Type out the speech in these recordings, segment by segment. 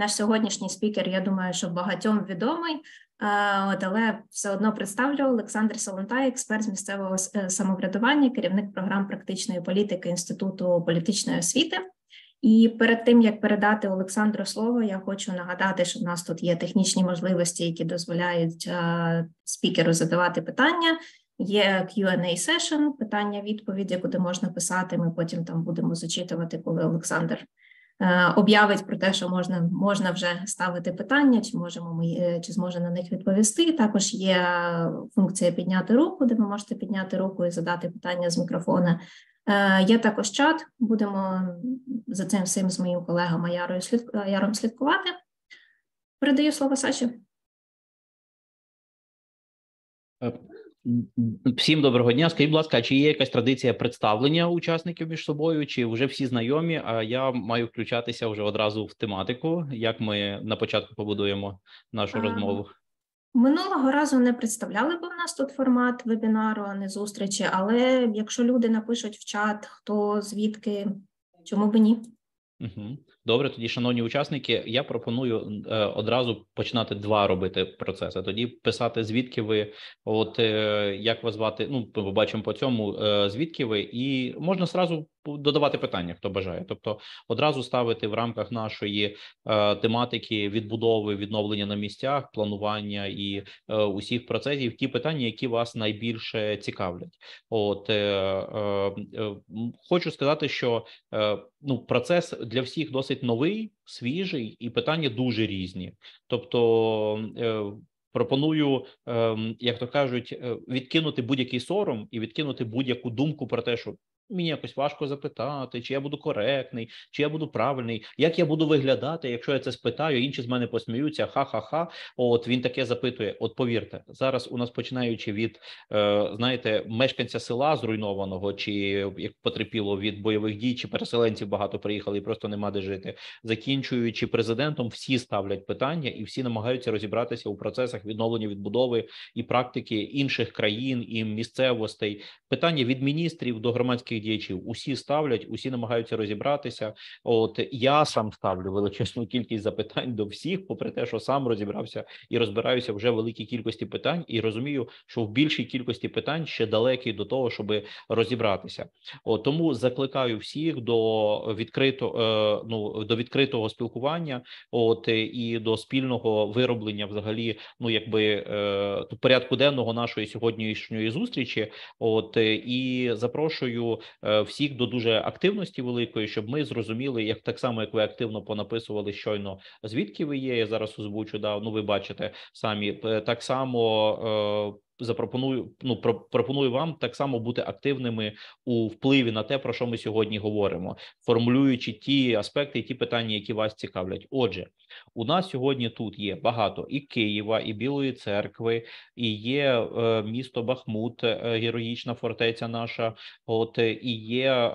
наш сьогоднішній спікер, я думаю, що багатьом відомий, е, от, але все одно представлю Олександр Солонтай, експерт з місцевого е, самоврядування, керівник програм практичної політики інституту політичної освіти. І перед тим як передати Олександру слово, я хочу нагадати, що в нас тут є технічні можливості, які дозволяють е, спікеру задавати питання. Є Q&A сешн, питання відповіді, куди можна писати. Ми потім там будемо зачитувати, коли Олександр Е, об'явить про те, що можна можна вже ставити питання, чи можемо ми е, чи зможе на них відповісти. Також є функція підняти руку, де ви можете підняти руку і задати питання з мікрофона. Е, є також чат. Будемо за цим всім з моїм колегом Ярою Яром слідкувати. Передаю слово Саші. Всім доброго дня. Скажіть, будь ласка, чи є якась традиція представлення учасників між собою, чи вже всі знайомі? А я маю включатися вже одразу в тематику, як ми на початку побудуємо нашу а, ем, розмову? Минулого разу не представляли, бо в нас тут формат вебінару, а не зустрічі. Але якщо люди напишуть в чат, хто звідки, чому б ні? Угу. Добре, тоді, шановні учасники, я пропоную е, одразу починати два робити процеси. Тоді писати звідки ви, от е, як вас звати. Ну, побачимо по цьому, е, звідки ви, і можна зразу. Додавати питання, хто бажає, тобто одразу ставити в рамках нашої е, тематики відбудови відновлення на місцях, планування і е, усіх процесів ті питання, які вас найбільше цікавлять. От е, е, е хочу сказати, що е, ну процес для всіх досить новий, свіжий, і питання дуже різні. Тобто. Е, Пропоную, ем, як то кажуть, е, відкинути будь-який сором і відкинути будь-яку думку про те, що Мені якось важко запитати, чи я буду коректний, чи я буду правильний, як я буду виглядати, якщо я це спитаю, інші з мене посміються, ха-ха-ха. От він таке запитує. От повірте, зараз у нас починаючи від е, знаєте мешканця села зруйнованого, чи як потерпіло від бойових дій, чи переселенців багато приїхали і просто нема де жити. Закінчуючи президентом, всі ставлять питання і всі намагаються розібратися у процесах відновлення відбудови і практики інших країн і місцевостей. Питання від міністрів до громадських громадських діячів. Усі ставлять, усі намагаються розібратися. От я сам ставлю величезну кількість запитань до всіх, попри те, що сам розібрався і розбираюся вже в великій кількості питань, і розумію, що в більшій кількості питань ще далекий до того, щоб розібратися. От, тому закликаю всіх до відкрито е, ну до відкритого спілкування, от і до спільного вироблення, взагалі, ну якби е, порядку денного нашої сьогоднішньої зустрічі. От і запрошую Е, всіх до дуже активності великої, щоб ми зрозуміли, як так само як ви активно понаписували щойно, звідки ви є. Я зараз озвучу да, ну ви бачите самі е, так само. Е, запропоную ну пропоную вам так само бути активними у впливі на те, про що ми сьогодні говоримо, формулюючи ті аспекти, і ті питання, які вас цікавлять. Отже, у нас сьогодні тут є багато і Києва, і Білої церкви, і є е, місто Бахмут, е, героїчна фортеця. Наша, от і є е,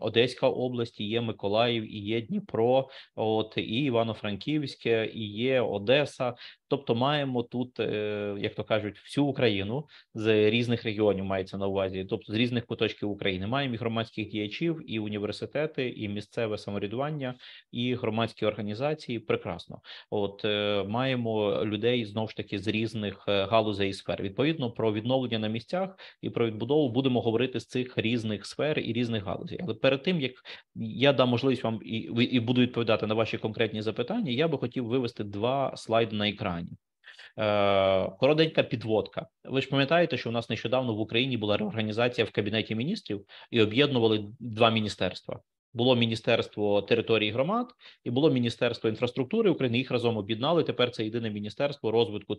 Одеська область, і є Миколаїв, і є Дніпро, от і Івано-Франківське, і є Одеса. Тобто маємо тут, е, як то кажуть, всю Україну з різних регіонів мається на увазі, тобто з різних куточків України. Маємо і громадських діячів, і університети, і місцеве самоврядування, і громадські організації. Прекрасно, от е, маємо людей знов ж таки з різних е, галузей і сфер. Відповідно, про відновлення на місцях і про відбудову будемо говорити з цих різних сфер і різних галузей. Але перед тим як я дам можливість вам і і буду відповідати на ваші конкретні запитання, я би хотів вивести два слайди на екран виконанні. Е, коротенька підводка. Ви ж пам'ятаєте, що у нас нещодавно в Україні була реорганізація в кабінеті міністрів і об'єднували два міністерства. Було міністерство території громад і було міністерство інфраструктури України. Їх разом об'єднали. Тепер це єдине міністерство розвитку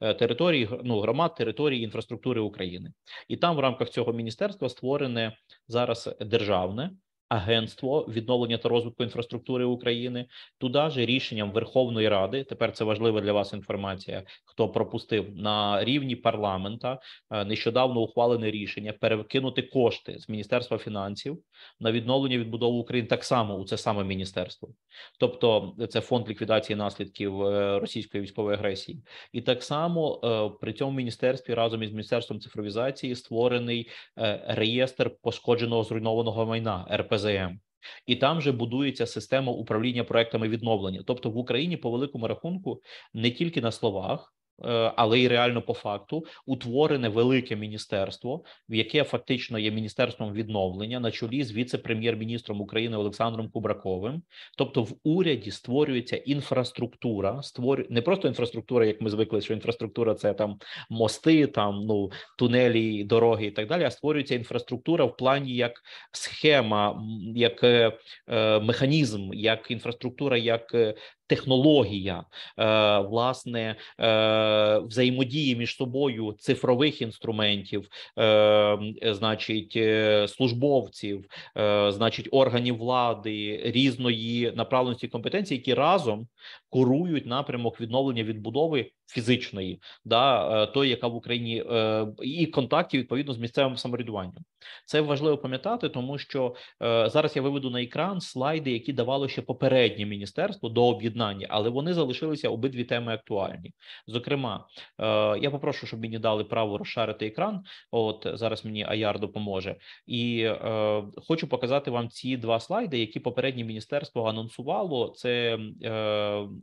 е, території ну, громад, території інфраструктури України, і там в рамках цього міністерства створене зараз державне Агентство відновлення та розвитку інфраструктури України туди ж рішенням Верховної Ради. Тепер це важлива для вас інформація. Хто пропустив на рівні парламента е, нещодавно ухвалене рішення перекинути кошти з міністерства фінансів на відновлення відбудову України так само у це саме міністерство, тобто це фонд ліквідації наслідків е, російської військової агресії, і так само е, при цьому міністерстві разом із міністерством цифровізації створений реєстр пошкодженого зруйнованого майна РПЗ. КЗМ. І там же будується система управління проектами відновлення. Тобто в Україні, по великому рахунку, не тільки на словах, Е, але й реально по факту утворене велике міністерство, в яке фактично є міністерством відновлення на чолі з віце-прем'єр-міністром України Олександром Кубраковим. Тобто, в уряді створюється інфраструктура, створю не просто інфраструктура, як ми звикли, що інфраструктура це там мости, там ну тунелі, дороги і так далі. А створюється інфраструктура в плані як схема, як е, е, механізм, як інфраструктура, як е, технологія е, власне е, взаємодії між собою цифрових інструментів, е, значить, службовців, значить, органів влади різної направленості компетенції, які разом курують напрямок відновлення відбудови фізичної, да е, той, яка в Україні е, і контактів відповідно з місцевим самоврядуванням. Це важливо пам'ятати, тому що е, зараз я виведу на екран слайди, які давало ще попереднє міністерство до об'єднання, але вони залишилися обидві теми актуальні. Зокрема, я попрошу, щоб мені дали право розшарити екран. От зараз мені Аяр допоможе, і хочу показати вам ці два слайди, які попереднє міністерство анонсувало. Це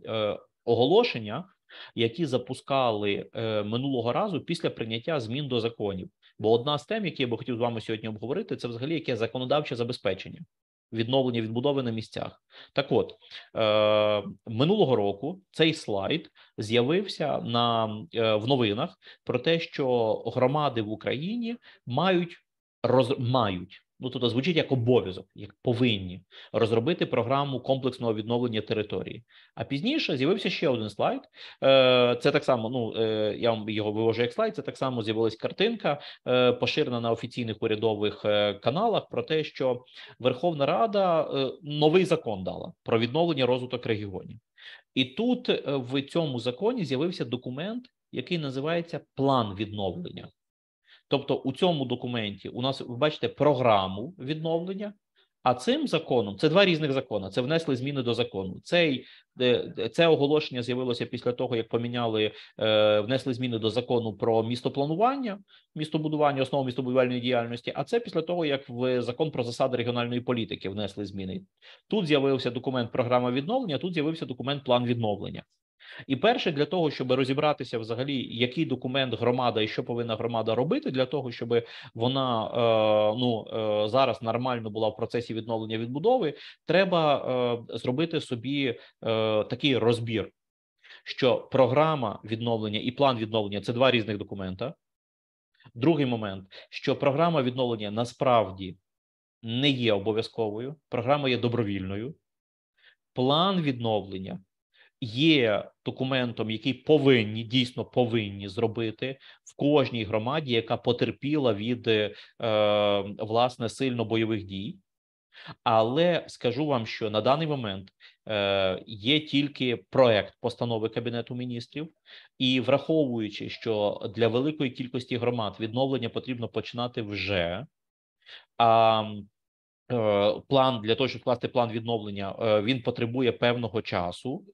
Е, оголошення, які запускали е, минулого разу після прийняття змін до законів. Бо одна з тем, які я би хотів з вами сьогодні обговорити, це взагалі яке законодавче забезпечення. Відновлення відбудови на місцях, так от е, минулого року цей слайд з'явився на в новинах про те, що громади в Україні мають роз мають ну тобто звучить як обов'язок, як повинні розробити програму комплексного відновлення території. А пізніше з'явився ще один слайд. Е, це так само. Ну е, я вам його вивожу як слайд. Це так само з'явилась картинка, е, поширена на офіційних урядових каналах. Про те, що Верховна Рада новий закон дала про відновлення розвиток регіонів, і тут в цьому законі з'явився документ, який називається план відновлення. Тобто, у цьому документі у нас ви бачите програму відновлення. А цим законом це два різних закони. Це внесли зміни до закону. Цей це оголошення з'явилося після того, як поміняли е, внесли зміни до закону про містопланування, містобудування, основу містобудівельної діяльності. А це після того, як в закон про засади регіональної політики внесли зміни. Тут з'явився документ програма відновлення. Тут з'явився документ план відновлення. І перше, для того, щоб розібратися, взагалі, який документ громада і що повинна громада робити, для того, щоб вона е, ну е, зараз нормально була в процесі відновлення відбудови, треба е, зробити собі е, такий розбір, що програма відновлення і план відновлення це два різних документа. Другий момент, що програма відновлення насправді не є обов'язковою, програма є добровільною. План відновлення є документом, який повинні дійсно повинні зробити в кожній громаді, яка потерпіла від е, власне сильно бойових дій. Але скажу вам, що на даний момент е, є тільки проект постанови кабінету міністрів, і враховуючи, що для великої кількості громад відновлення потрібно починати вже. А Е, план для того, щоб скласти план відновлення, е, він потребує певного часу.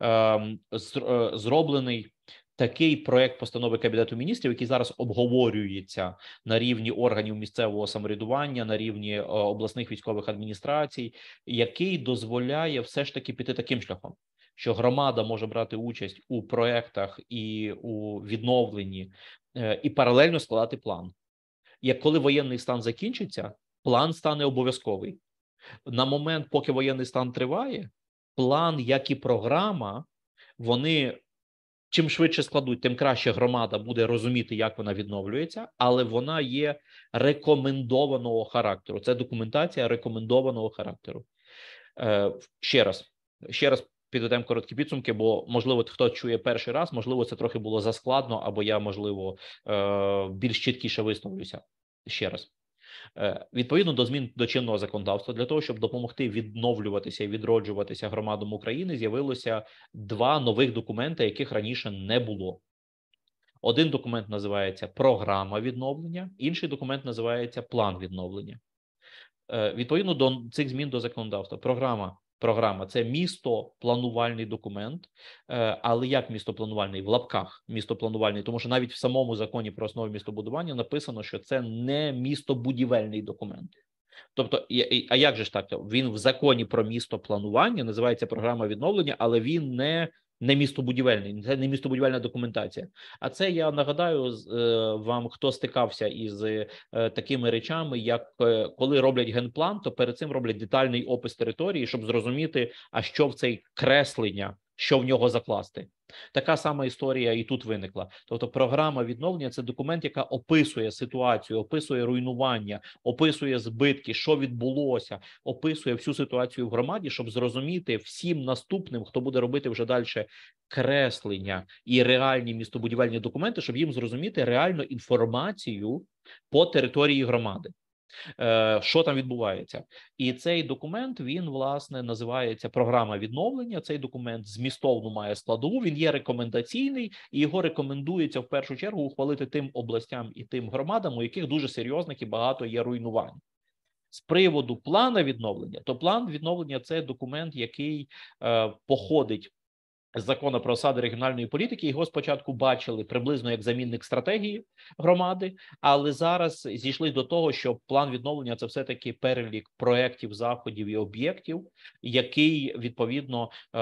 Ем, е, зроблений такий проект постанови кабінету міністрів, який зараз обговорюється на рівні органів місцевого самоврядування, на рівні обласних військових адміністрацій, який дозволяє все ж таки піти таким шляхом. Що громада може брати участь у проектах і у відновленні, і паралельно складати план. Як коли воєнний стан закінчиться, план стане обов'язковий. На момент, поки воєнний стан триває, план, як і програма, вони чим швидше складуть, тим краще громада буде розуміти, як вона відновлюється, але вона є рекомендованого характеру. Це документація рекомендованого характеру. Е, Ще раз, ще раз. Підведемо короткі підсумки, бо можливо, хто чує перший раз, можливо, це трохи було заскладно, або я можливо е, більш чіткіше висловлюся ще раз. Е, відповідно до змін до чинного законодавства для того, щоб допомогти відновлюватися і відроджуватися громадам України, з'явилося два нових документи, яких раніше не було. Один документ називається програма відновлення, інший документ називається план відновлення. Е, відповідно до цих змін до законодавства, програма програма. Це містопланувальний документ, е, але як містопланувальний в лапках містопланувальний, тому що навіть в самому законі про основи містобудування написано, що це не містобудівельний документ. Тобто, а як же ж так? Він в законі про містопланування називається програма відновлення, але він не не містобудівельний, це не містобудівельна документація. А це я нагадаю е, вам, хто стикався із е, такими речами, як е, коли роблять генплан, то перед цим роблять детальний опис території, щоб зрозуміти, а що в цей креслення що в нього закласти. Така сама історія і тут виникла. Тобто, програма відновлення це документ, яка описує ситуацію, описує руйнування, описує збитки, що відбулося, описує всю ситуацію в громаді, щоб зрозуміти всім наступним, хто буде робити вже далі креслення і реальні містобудівельні документи, щоб їм зрозуміти реальну інформацію по території громади. Е, що там відбувається, і цей документ він власне називається програма відновлення. Цей документ змістовно має складову. Він є рекомендаційний і його рекомендується в першу чергу ухвалити тим областям і тим громадам, у яких дуже серйозних і багато є руйнувань. З приводу плана відновлення, то план відновлення це документ, який е, походить закону про осади регіональної політики його спочатку бачили приблизно як замінник стратегії громади, але зараз зійшли до того, що план відновлення це все таки перелік проектів, заходів і об'єктів, який відповідно е,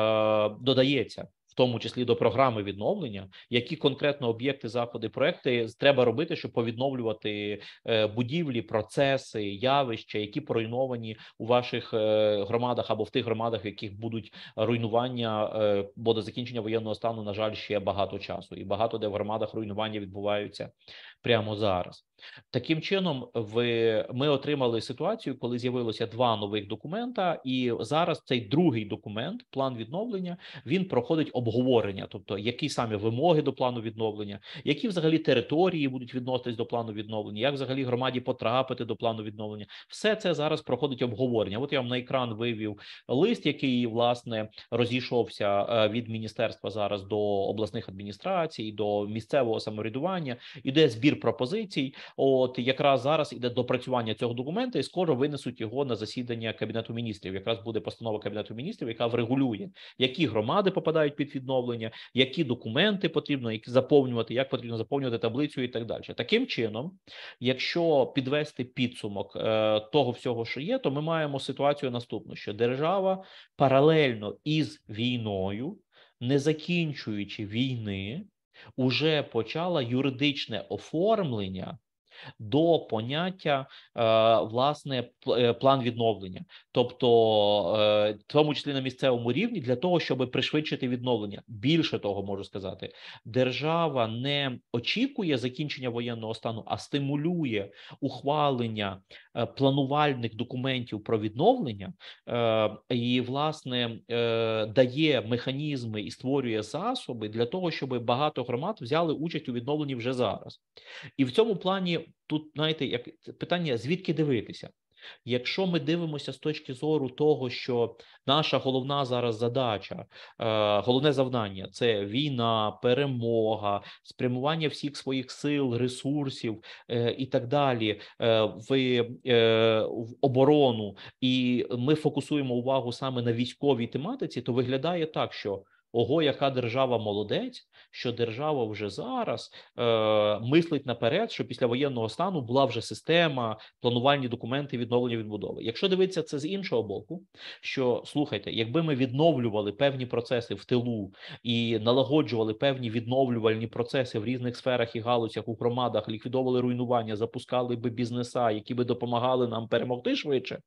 додається в тому числі до програми відновлення, які конкретно об'єкти, заходи, проекти треба робити, щоб повідновлювати е, будівлі, процеси, явища, які поруйновані у ваших е, громадах або в тих громадах, в яких будуть руйнування, е, бо до закінчення воєнного стану на жаль ще багато часу, і багато де в громадах руйнування відбуваються прямо зараз. Таким чином, ви ми отримали ситуацію, коли з'явилося два нових документа, і зараз цей другий документ, план відновлення, він проходить обговорення, тобто які саме вимоги до плану відновлення, які взагалі території будуть відноситись до плану відновлення, як взагалі громаді потрапити до плану відновлення, все це зараз проходить обговорення. От я вам на екран вивів лист, який власне розійшовся е, від міністерства зараз до обласних адміністрацій, до місцевого самоврядування, іде збір набір пропозицій. От якраз зараз іде допрацювання цього документа, і скоро винесуть його на засідання кабінету міністрів. Якраз буде постанова кабінету міністрів, яка врегулює, які громади попадають під відновлення, які документи потрібно які заповнювати, як потрібно заповнювати таблицю і так далі. Таким чином, якщо підвести підсумок е, того всього, що є, то ми маємо ситуацію наступну, що держава паралельно із війною. Не закінчуючи війни, уже почала юридичне оформлення до поняття е, власне е, план відновлення, тобто е, в тому числі на місцевому рівні, для того, щоб пришвидшити відновлення. Більше того можу сказати, держава не очікує закінчення воєнного стану, а стимулює ухвалення планувальних документів про відновлення і власне дає механізми і створює засоби для того, щоб багато громад взяли участь у відновленні вже зараз. І в цьому плані тут, знаєте, як питання звідки дивитися? Якщо ми дивимося з точки зору того, що наша головна зараз задача, е, головне завдання це війна, перемога, спрямування всіх своїх сил, ресурсів е, і так далі, е, в оборону, і ми фокусуємо увагу саме на військовій тематиці, то виглядає так, що Ого, яка держава молодець, що держава вже зараз е, мислить наперед, що після воєнного стану була вже система, планувальні документи відновлення відбудови. Якщо дивитися це з іншого боку, що слухайте, якби ми відновлювали певні процеси в тилу і налагоджували певні відновлювальні процеси в різних сферах і галузях у громадах, ліквідовували руйнування, запускали би бізнеса, які би допомагали нам перемогти швидше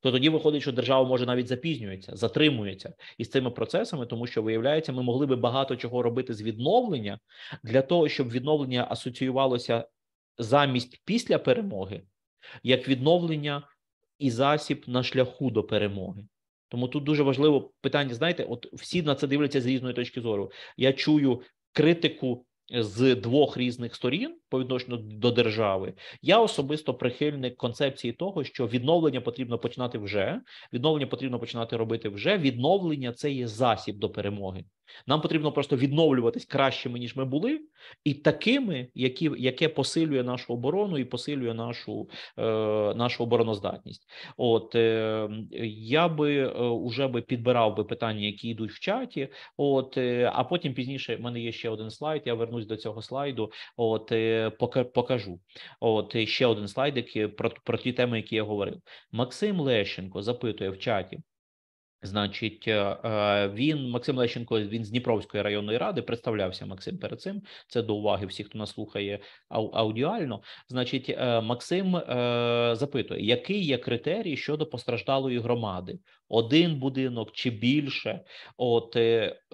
то тоді виходить, що держава може навіть запізнюється, затримується із цими процесами, тому що виявляється, ми могли би багато чого робити з відновлення для того, щоб відновлення асоціювалося замість після перемоги, як відновлення і засіб на шляху до перемоги. Тому тут дуже важливо питання. Знаєте, от всі на це дивляться з різної точки зору. Я чую критику з двох різних сторін по відношенню до держави. Я особисто прихильник концепції того, що відновлення потрібно починати вже відновлення потрібно починати робити вже відновлення це є засіб до перемоги. Нам потрібно просто відновлюватись кращими ніж ми були, і такими, які яке посилює нашу оборону і посилює нашу е, нашу обороноздатність. От е, я би е, уже би підбирав би питання, які йдуть в чаті. От е, а потім пізніше в мене є ще один слайд. Я вернусь до цього слайду. От е, покажу. От е, ще один слайдик е, про про ті теми, які я говорив. Максим Лещенко запитує в чаті. Значить, е, е, він Максим Лещенко, він з Дніпровської районної ради представлявся Максим перед цим. Це до уваги всіх, хто нас слухає аудіально. Значить, е, Максим запитує, який є критерій щодо постраждалої громади? Один будинок чи більше? От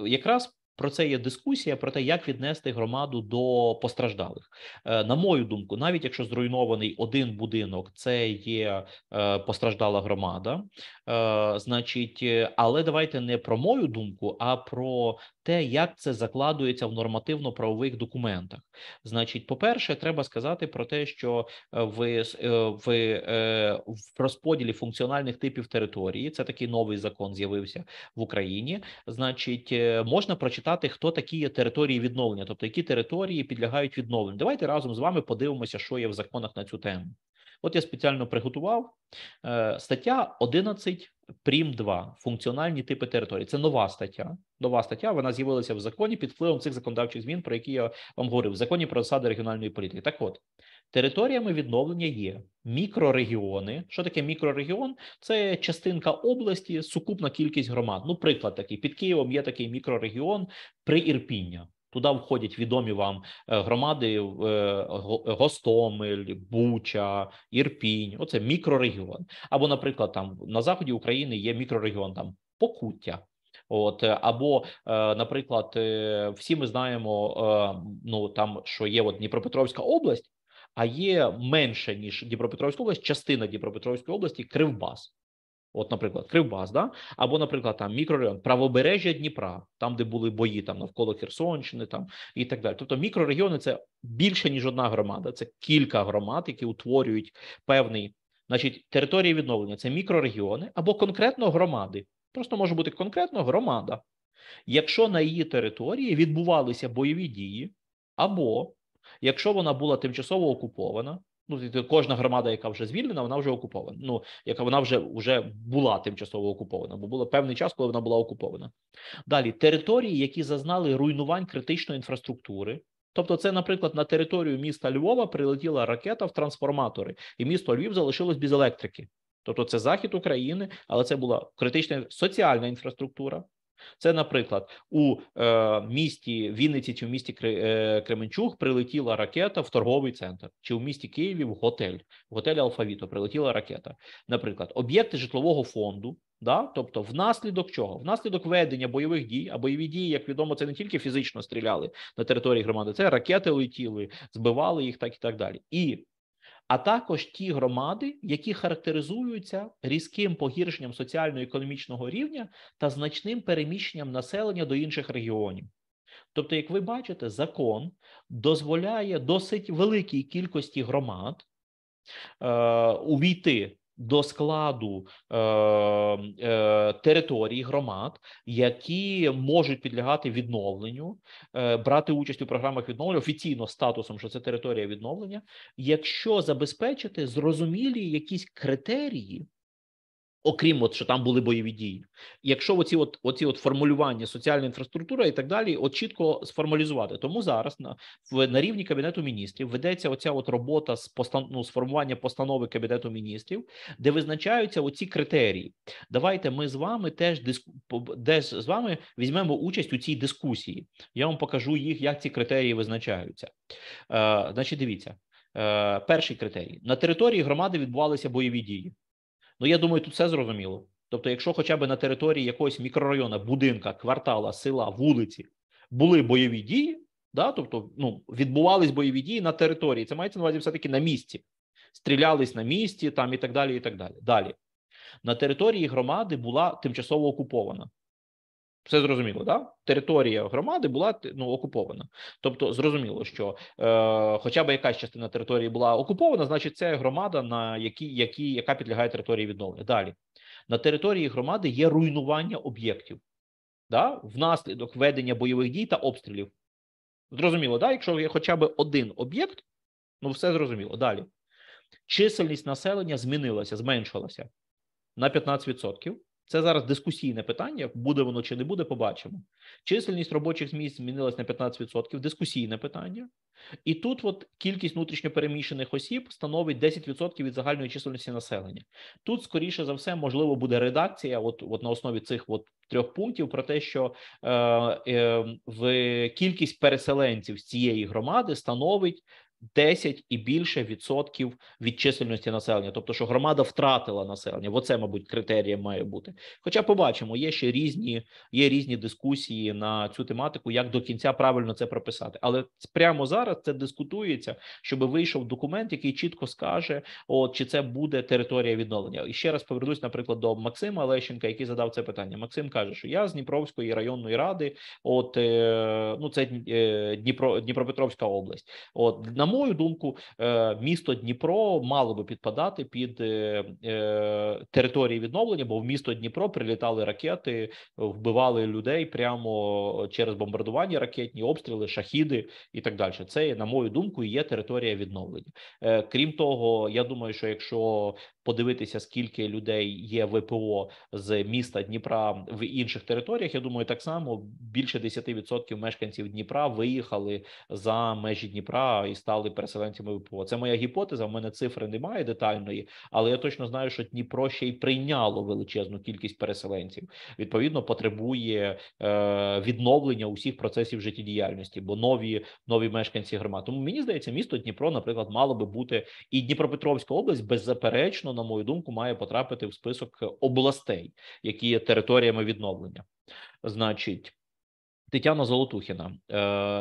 якраз про це є дискусія про те, як віднести громаду до постраждалих. Е, на мою думку, навіть якщо зруйнований один будинок, це є е, постраждала громада, е, значить, але давайте не про мою думку, а про те, як це закладується в нормативно-правових документах. Значить, по-перше, треба сказати про те, що в, в, в розподілі функціональних типів території це такий новий закон з'явився в Україні. Значить, можна прочитати почитати, хто такі території відновлення, тобто які території підлягають відновленню. Давайте разом з вами подивимося, що є в законах на цю тему. От я спеціально приготував е, стаття 11 прім 2 функціональні типи території. Це нова стаття. Нова стаття вона з'явилася в законі під впливом цих законодавчих змін, про які я вам говорив в законі про засади регіональної політики. Так, от Територіями відновлення є мікрорегіони. Що таке мікрорегіон? Це частинка області, сукупна кількість громад. Ну, приклад такий під Києвом є такий мікрорегіон при Ірпіння. Туди входять відомі вам е, громади е, Гостомель, Буча, Ірпінь. Оце мікрорегіон. Або, наприклад, там на заході України є мікрорегіон там Покуття. От е, або, наприклад, всі ми знаємо, ну там що є от Дніпропетровська область, а є менше ніж Дніпропетровська область, частина Дніпропетровської області Кривбас. От, наприклад, Кривбас, да? або, наприклад, там мікрорайон правобережжя Дніпра, там, де були бої, там навколо Херсонщини, там і так далі. Тобто, мікрорегіони це більше ніж одна громада, це кілька громад, які утворюють певний, значить, території відновлення це мікрорегіони або конкретно громади. Просто може бути конкретно громада. Якщо на її території відбувалися бойові дії, або Якщо вона була тимчасово окупована, ну кожна громада, яка вже звільнена, вона вже окупована. Ну яка вона вже вже була тимчасово окупована, бо було певний час, коли вона була окупована. Далі території, які зазнали руйнувань критичної інфраструктури. Тобто, це, наприклад, на територію міста Львова прилетіла ракета в трансформатори, і місто Львів залишилось без електрики. Тобто, це захід України, але це була критична соціальна інфраструктура. Це, наприклад, у е, місті Вінниці чи в місті е, Кременчуг прилетіла ракета в торговий центр, чи в місті Києві в готель, в готель Алфавіто прилетіла ракета. Наприклад, об'єкти житлового фонду. Да, тобто, внаслідок чого? Внаслідок ведення бойових дій, а бойові дії, як відомо, це не тільки фізично стріляли на території громади, це ракети летіли, збивали їх, так і так далі. І а також ті громади, які характеризуються різким погіршенням соціально-економічного рівня та значним переміщенням населення до інших регіонів. Тобто, як ви бачите, закон дозволяє досить великій кількості громад е, увійти до складу е, е, територій громад, які можуть підлягати відновленню, е, брати участь у програмах відновлення офіційно статусом, що це територія відновлення, якщо забезпечити зрозумілі якісь критерії. Окрім от, що там були бойові дії, якщо оці от оці от формулювання соціальна інфраструктура і так далі, от чітко сформалізувати. Тому зараз на на рівні кабінету міністрів ведеться оця от робота з постан, ну, з формування постанови кабінету міністрів, де визначаються оці критерії. Давайте ми з вами теж диску де з вами візьмемо участь у цій дискусії. Я вам покажу їх, як ці критерії визначаються. Е, Значить, дивіться, е, перший критерій на території громади відбувалися бойові дії. Ну я думаю, тут все зрозуміло. Тобто, якщо хоча б на території якогось мікрорайону, будинка, квартала, села, вулиці були бойові дії, да, тобто ну, відбувались бойові дії на території, це мається на увазі все-таки на місці, стрілялись на місці там і так далі. і так Далі Далі. на території громади була тимчасово окупована. Все зрозуміло, да територія громади була ну окупована. Тобто, зрозуміло, що е, хоча б якась частина території була окупована, значить, це громада, на які, які яка підлягає території відновлення. Далі на території громади є руйнування об'єктів, да внаслідок ведення бойових дій та обстрілів. Зрозуміло, да, якщо є хоча б один об'єкт, ну все зрозуміло. Далі чисельність населення змінилася, зменшилася на 15%. Це зараз дискусійне питання, буде воно чи не буде, побачимо. Чисельність робочих місць змінилась на 15%, дискусійне питання. І тут от кількість внутрішньопереміщених осіб становить 10% від загальної чисельності населення. Тут, скоріше за все, можливо, буде редакція, от от на основі цих от трьох пунктів, про те, що е, е, в кількість переселенців з цієї громади становить 10 і більше відсотків від чисельності населення, тобто, що громада втратила населення, бо це, мабуть, критерієм має бути. Хоча побачимо, є ще різні є різні дискусії на цю тематику, як до кінця правильно це прописати. Але прямо зараз це дискутується, щоб вийшов документ, який чітко скаже, от чи це буде територія відновлення. І ще раз повернусь, наприклад, до Максима Лещенка, який задав це питання. Максим каже, що я з Дніпровської районної ради, от е, ну це е, Дніпро Дніпропетровська область. От на мою думку, е, місто Дніпро мало би підпадати під е, е, території відновлення, бо в місто Дніпро прилітали ракети, вбивали людей прямо через бомбардування, ракетні обстріли, шахіди і так далі. Це на мою думку є територія відновлення. Крім того, я думаю, що якщо подивитися, скільки людей є ВПО з міста Дніпра в інших територіях. Я думаю, так само більше 10% мешканців Дніпра виїхали за межі Дніпра і стали переселенцями. ВПО. Це моя гіпотеза. в мене цифри немає детальної, але я точно знаю, що Дніпро ще й прийняло величезну кількість переселенців. Відповідно, потребує е, відновлення усіх процесів життєдіяльності, бо нові нові мешканці громад. Тому мені здається, місто Дніпро, наприклад, мало би бути і Дніпропетровська область беззаперечно на мою думку, має потрапити в список областей, які є територіями відновлення. Значить, Тетяна Золотухіна е,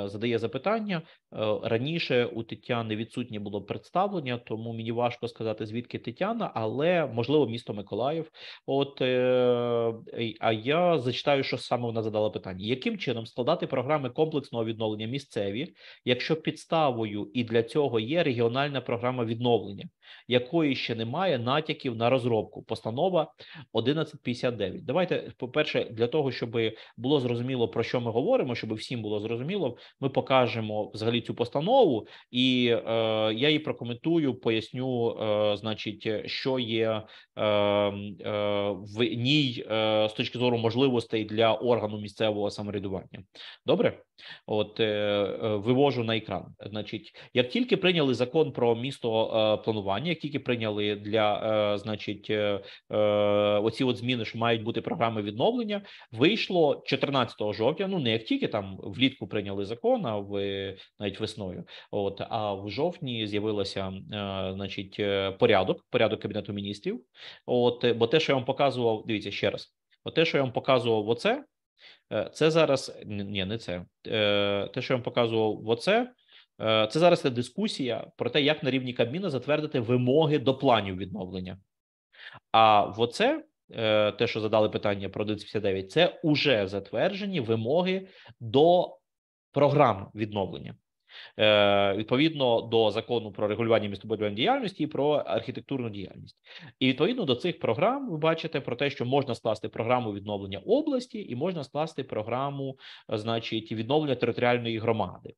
задає запитання: Е, раніше у Тетяни відсутнє було представлення, тому мені важко сказати звідки Тетяна, але можливо місто Миколаїв. От е, а я зачитаю, що саме вона задала питання: яким чином складати програми комплексного відновлення місцеві, якщо підставою і для цього є регіональна програма відновлення, якої ще немає натяків на розробку? Постанова 1159. Давайте по перше, для того щоб було зрозуміло про що ми говоримо, щоб всім було зрозуміло, ми покажемо взагалі взагалі цю постанову, і е, я її прокоментую, поясню, е, значить, що є е, е, в ній е, з точки зору можливостей для органу місцевого самоврядування. Добре, от е, е, вивожу на екран. Значить, як тільки прийняли закон про місто е, планування, як тільки прийняли для е, значить е, е, оці от зміни, що мають бути програми відновлення, вийшло 14 жовтня. Ну не як тільки там влітку прийняли закон, а в на навіть весною. От а в жовтні з'явилося е, значить е, порядок, порядок кабінету міністрів. От бо те, що я вам показував, дивіться ще раз. От те, що я вам показував, оце е, це зараз ні, не це те, що я вам показував, оце. Це зараз є дискусія про те, як на рівні Кабміна затвердити вимоги до планів відновлення. А в оце те, що задали питання про 59, це уже затверджені вимоги до програм відновлення. Е, відповідно до закону про регулювання містобудівельної діяльності і про архітектурну діяльність. І відповідно до цих програм ви бачите про те, що можна скласти програму відновлення області і можна скласти програму, значить, відновлення територіальної громади.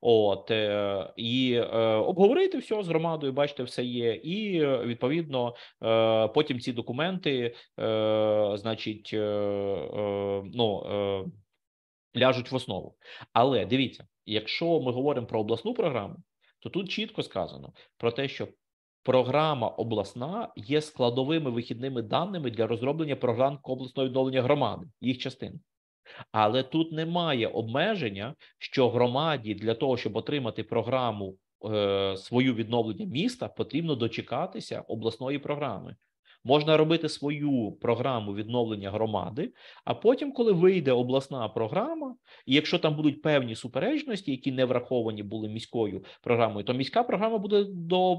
От е, і е, обговорити все з громадою, бачите, все є, і відповідно потім ці документи, значить, ну. Ляжуть в основу, але дивіться Якщо ми говоримо про обласну програму, то тут чітко сказано про те, що програма обласна є складовими вихідними даними для розроблення програм комплексного відновлення громади, їх частин. Але тут немає обмеження, що громаді для того, щоб отримати програму е, свою відновлення міста, потрібно дочекатися обласної програми. Можна робити свою програму відновлення громади. А потім, коли вийде обласна програма, і якщо там будуть певні суперечності, які не враховані були міською програмою, то міська програма буде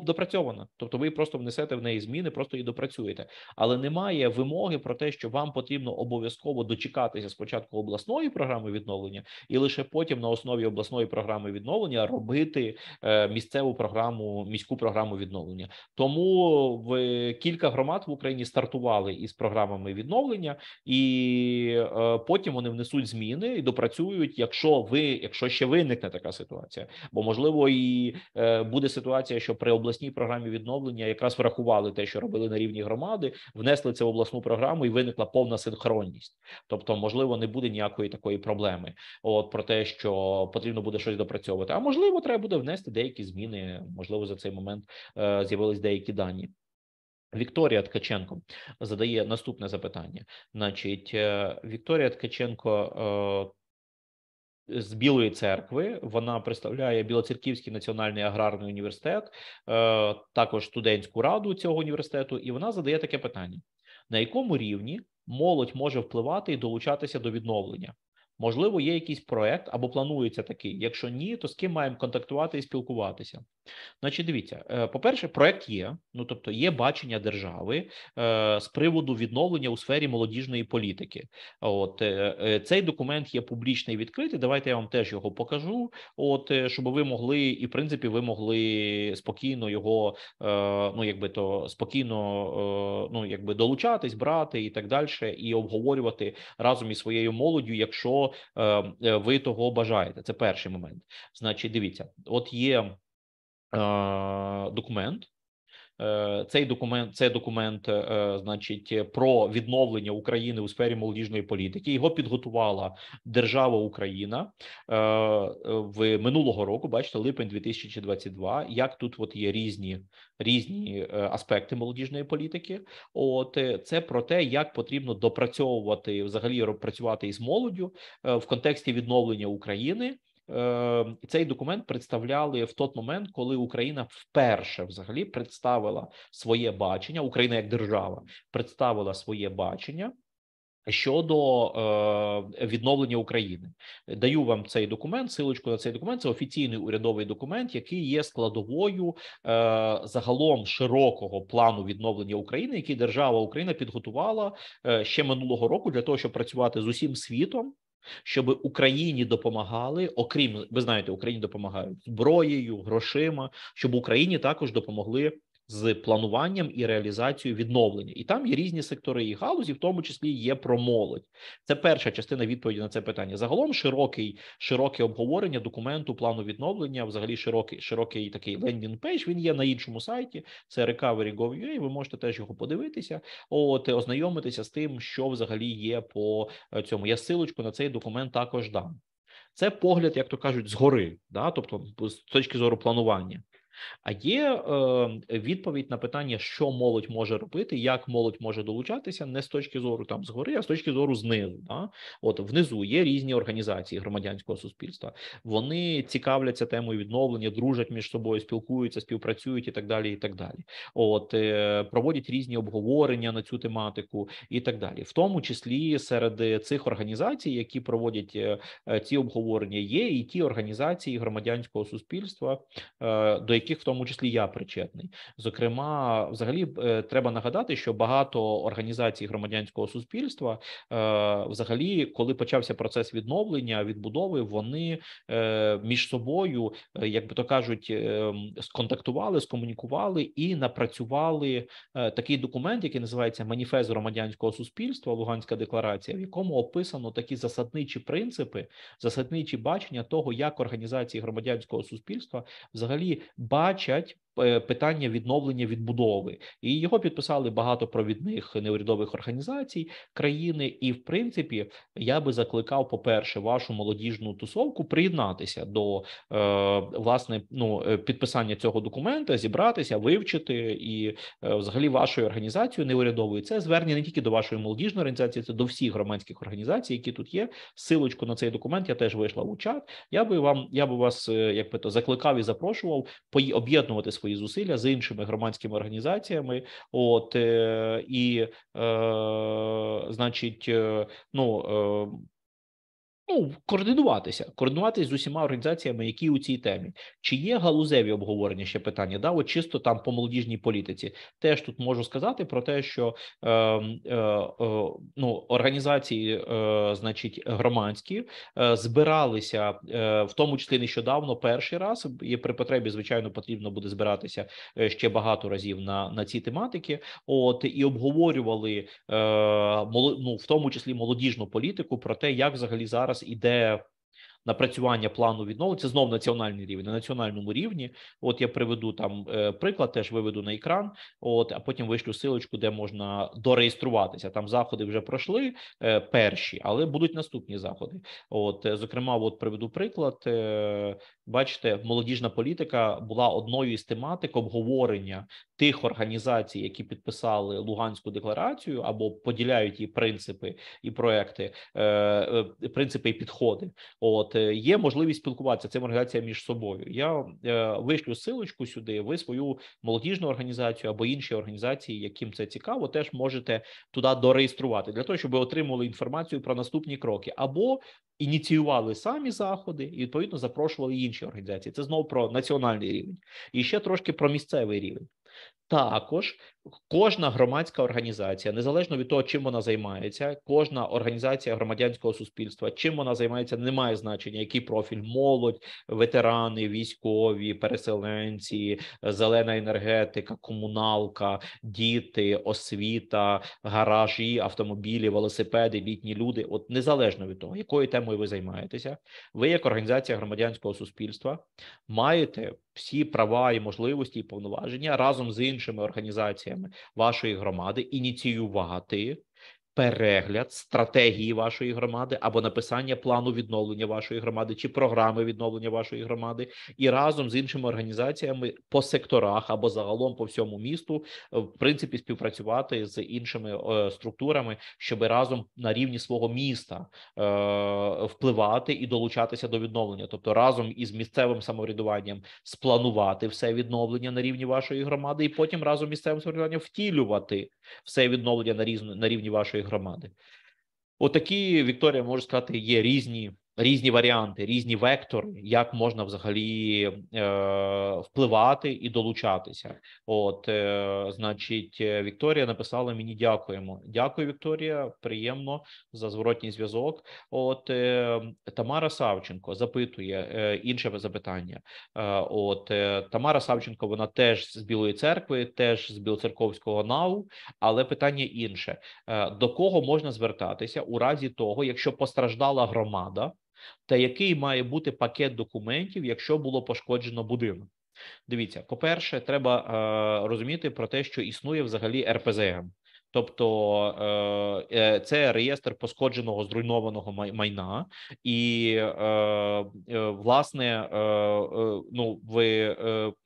допрацьована. Тобто ви просто внесете в неї зміни, просто її допрацюєте. Але немає вимоги про те, що вам потрібно обов'язково дочекатися спочатку обласної програми відновлення, і лише потім на основі обласної програми відновлення робити е, місцеву програму, міську програму відновлення. Тому в кілька громад Україні стартували із програмами відновлення, і е, потім вони внесуть зміни і допрацюють, якщо ви, якщо ще виникне така ситуація, бо можливо і е, буде ситуація, що при обласній програмі відновлення якраз врахували те, що робили на рівні громади, внесли це в обласну програму, і виникла повна синхронність. Тобто, можливо, не буде ніякої такої проблеми. От про те, що потрібно буде щось допрацьовувати, а можливо, треба буде внести деякі зміни. Можливо, за цей момент е, з'явились деякі дані. Вікторія Ткаченко задає наступне запитання. Значить, е, Вікторія Ткаченко е, з Білої церкви вона представляє Білоцерківський національний аграрний університет, е, також студентську раду цього університету, і вона задає таке питання: на якому рівні молодь може впливати і долучатися до відновлення? Можливо, є якийсь проект або планується такий. Якщо ні, то з ким маємо контактувати і спілкуватися. Значить, дивіться, е, по-перше, проект є. Ну тобто, є бачення держави е, з приводу відновлення у сфері молодіжної політики. От е, цей документ є публічний відкритий. Давайте я вам теж його покажу. От щоб ви могли, і в принципі, ви могли спокійно його, ну якби то спокійно, ну якби долучатись, брати і так далі, і обговорювати разом із своєю молоддю, якщо Ем, е, ви того бажаєте. Це перший момент. Значить, дивіться, от є е, документ. Е, цей документ цей документ, е, значить, про відновлення України у сфері молодіжної політики. Його підготувала держава Україна е, в минулого року. Бачите, липень 2022. Як тут от є різні різні аспекти молодіжної політики? От це про те, як потрібно допрацьовувати взагалі працювати із молоддю в контексті відновлення України. Е, цей документ представляли в той момент, коли Україна вперше взагалі представила своє бачення, Україна як держава представила своє бачення. Щодо е, відновлення України, даю вам цей документ. Силочку на цей документ це офіційний урядовий документ, який є складовою е, загалом широкого плану відновлення України, який держава Україна підготувала е, ще минулого року для того, щоб працювати з усім світом щоб Україні допомагали, окрім ви знаєте, Україні допомагають зброєю, грошима, щоб Україні також допомогли з плануванням і реалізацією відновлення, і там є різні сектори і галузі, в тому числі є про молодь. Це перша частина відповіді на це питання. Загалом широкий широке обговорення документу плану відновлення, взагалі широкий широкий такий лендінг пейдж. Він є на іншому сайті. Це recovery.gov.ua, Ви можете теж його подивитися, от ознайомитися з тим, що взагалі є по е, цьому. Я силочку на цей документ також дам. Це погляд, як то кажуть, згори, да, тобто з точки зору планування. А є е, відповідь на питання, що молодь може робити, як молодь може долучатися, не з точки зору там згори, а з точки зору знизу. Да? От внизу є різні організації громадянського суспільства. Вони цікавляться темою відновлення, дружать між собою, спілкуються, співпрацюють і так далі. І так далі. От е, проводять різні обговорення на цю тематику і так далі, в тому числі серед цих організацій, які проводять е, е ці обговорення, є і ті організації громадянського суспільства, е, до яких яких в тому числі я причетний. Зокрема, взагалі е, треба нагадати, що багато організацій громадянського суспільства, е, взагалі, коли почався процес відновлення відбудови, вони е, між собою, як би то кажуть, сконтактували, скомунікували і напрацювали такий документ, який називається Маніфест громадянського суспільства Луганська декларація, в якому описано такі засадничі принципи, засадничі бачення того, як організації громадянського суспільства взагалі бачать Е, питання відновлення відбудови, і його підписали багато провідних неурядових організацій країни. І в принципі, я би закликав, по перше, вашу молодіжну тусовку приєднатися до е, власне ну е, підписання цього документа, зібратися, вивчити і взагалі вашою організацією неурядовою. Це звернення не тільки до вашої молодіжної організації, це до всіх громадських організацій, які тут є. Силочку на цей документ я теж вийшла у чат. Я би вам я би вас як би то закликав і запрошував об'єднувати свої зусилля з іншими громадськими організаціями. От е, і, е, значить, е, ну ну, координуватися, координуватися з усіма організаціями, які у цій темі, чи є галузеві обговорення ще питання? Да, от чисто там по молодіжній політиці, теж тут можу сказати про те, що е, е, е ну організації, е, значить, громадські е, збиралися е, в тому числі нещодавно, перший раз і при потребі, звичайно, потрібно буде збиратися е, ще багато разів на на ці тематики. От і обговорювали е, мол, ну, в тому числі молодіжну політику про те, як взагалі зараз іде напрацювання плану відновлення. Це знов національний рівень на національному рівні. От я приведу там е, приклад, теж виведу на екран. От а потім вишлю силочку, де можна дореєструватися. Там заходи вже пройшли е, перші, але будуть наступні заходи. От е, зокрема, от приведу приклад. Бачите, молодіжна політика була одною із тематик обговорення тих організацій, які підписали Луганську декларацію або поділяють її принципи і проекти, принципи і підходи. От Е, є можливість спілкуватися. цим організаціям між собою. Я е, вишлю силочку сюди. Ви свою молодіжну організацію або інші організації, яким це цікаво, теж можете туди дореєструвати для того, щоб ви отримали інформацію про наступні кроки, або ініціювали самі заходи і відповідно запрошували інші організації. Це знову про національний рівень і ще трошки про місцевий рівень. Також кожна громадська організація, незалежно від того, чим вона займається, кожна організація громадянського суспільства, чим вона займається, не має значення, який профіль молодь, ветерани, військові, переселенці, зелена енергетика, комуналка, діти, освіта, гаражі, автомобілі, велосипеди, літні люди. От незалежно від того, якою темою ви займаєтеся, ви як організація громадянського суспільства маєте всі права і можливості і повноваження разом з іншим іншими організаціями вашої громади ініціювати перегляд стратегії вашої громади або написання плану відновлення вашої громади чи програми відновлення вашої громади, і разом з іншими організаціями по секторах або загалом по всьому місту, е, в принципі, співпрацювати з іншими е, структурами, щоб разом на рівні свого міста е, впливати і долучатися до відновлення, тобто разом із місцевим самоврядуванням спланувати все відновлення на рівні вашої громади, і потім разом місцевим самоврядуванням втілювати все відновлення на різну на рівні вашої громади. Отакі Вікторія може сказати, є різні різні варіанти, різні вектори, як можна взагалі е, впливати і долучатися. От, е, значить, е, Вікторія написала мені дякуємо. Дякую, Вікторія. Приємно за зворотній зв'язок. От е, Тамара Савченко запитує е, інше запитання. Е, от е, Тамара Савченко, вона теж з Білої церкви, теж з Білоцерковського нау, але питання інше: е, до кого можна звертатися у разі того, якщо постраждала громада? та який має бути пакет документів, якщо було пошкоджено будинок. Дивіться, по-перше, треба е, розуміти про те, що існує взагалі РПЗМ. Тобто е, е, це реєстр пошкодженого зруйнованого майна, і власне, ну ви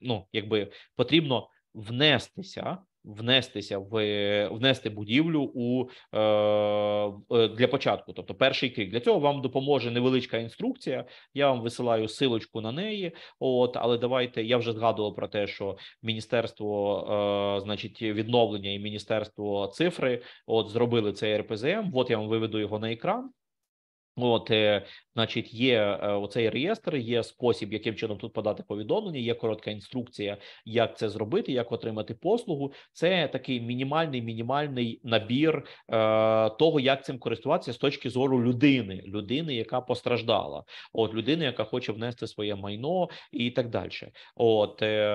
ну, якби потрібно внестися внестися в е, внести будівлю у е, е, для початку. Тобто, перший крік для цього вам допоможе невеличка інструкція. Я вам висилаю силочку на неї. От, але давайте я вже згадував про те, що міністерство, значить, відновлення і міністерство цифри, от зробили цей РПЗМ. От я вам виведу його на екран. От, е, значить, є е, оцей реєстр, є спосіб, яким чином тут подати повідомлення. Є коротка інструкція, як це зробити, як отримати послугу. Це такий мінімальний, мінімальний набір е, того, як цим користуватися з точки зору людини, людини, яка постраждала, от людини, яка хоче внести своє майно і так далі. От е,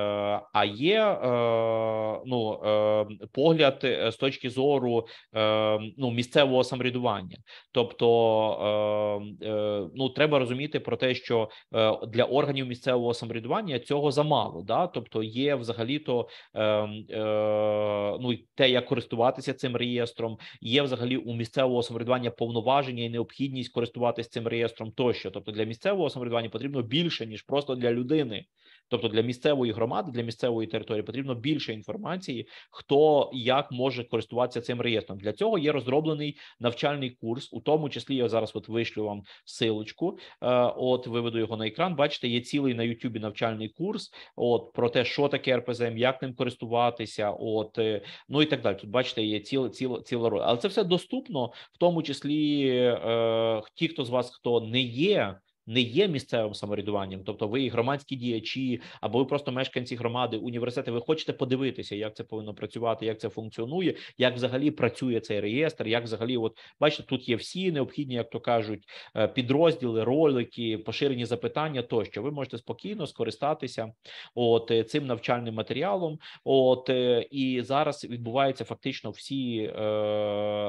а є е, ну е, погляд е, з точки зору е, ну місцевого самоврядування, тобто. Е, Е, ну треба розуміти про те, що е, для органів місцевого самоврядування цього замало. Да, тобто є взагалі то ем, е, ну те, як користуватися цим реєстром, є взагалі у місцевого самоврядування повноваження і необхідність користуватися цим реєстром, тощо, тобто для місцевого самоврядування потрібно більше ніж просто для людини. Тобто для місцевої громади, для місцевої території потрібно більше інформації, хто як може користуватися цим реєстром. Для цього є розроблений навчальний курс, у тому числі я зараз от вишлю вам силочку. Е, от виведу його на екран. Бачите, є цілий на Ютубі навчальний курс. От про те, що таке РПЗМ, як ним користуватися, от е, ну і так далі. Тут бачите, є ціла ціла ціла роль, але це все доступно, в тому числі е, ті, хто з вас хто не є не є місцевим самоврядуванням, тобто ви громадські діячі, або ви просто мешканці громади, університети. Ви хочете подивитися, як це повинно працювати, як це функціонує, як взагалі працює цей реєстр, як взагалі, от бачите, тут є всі необхідні, як то кажуть, е, підрозділи, ролики, поширені запитання. Тощо ви можете спокійно скористатися от е, цим навчальним матеріалом. От е, і зараз відбуваються фактично всі, е,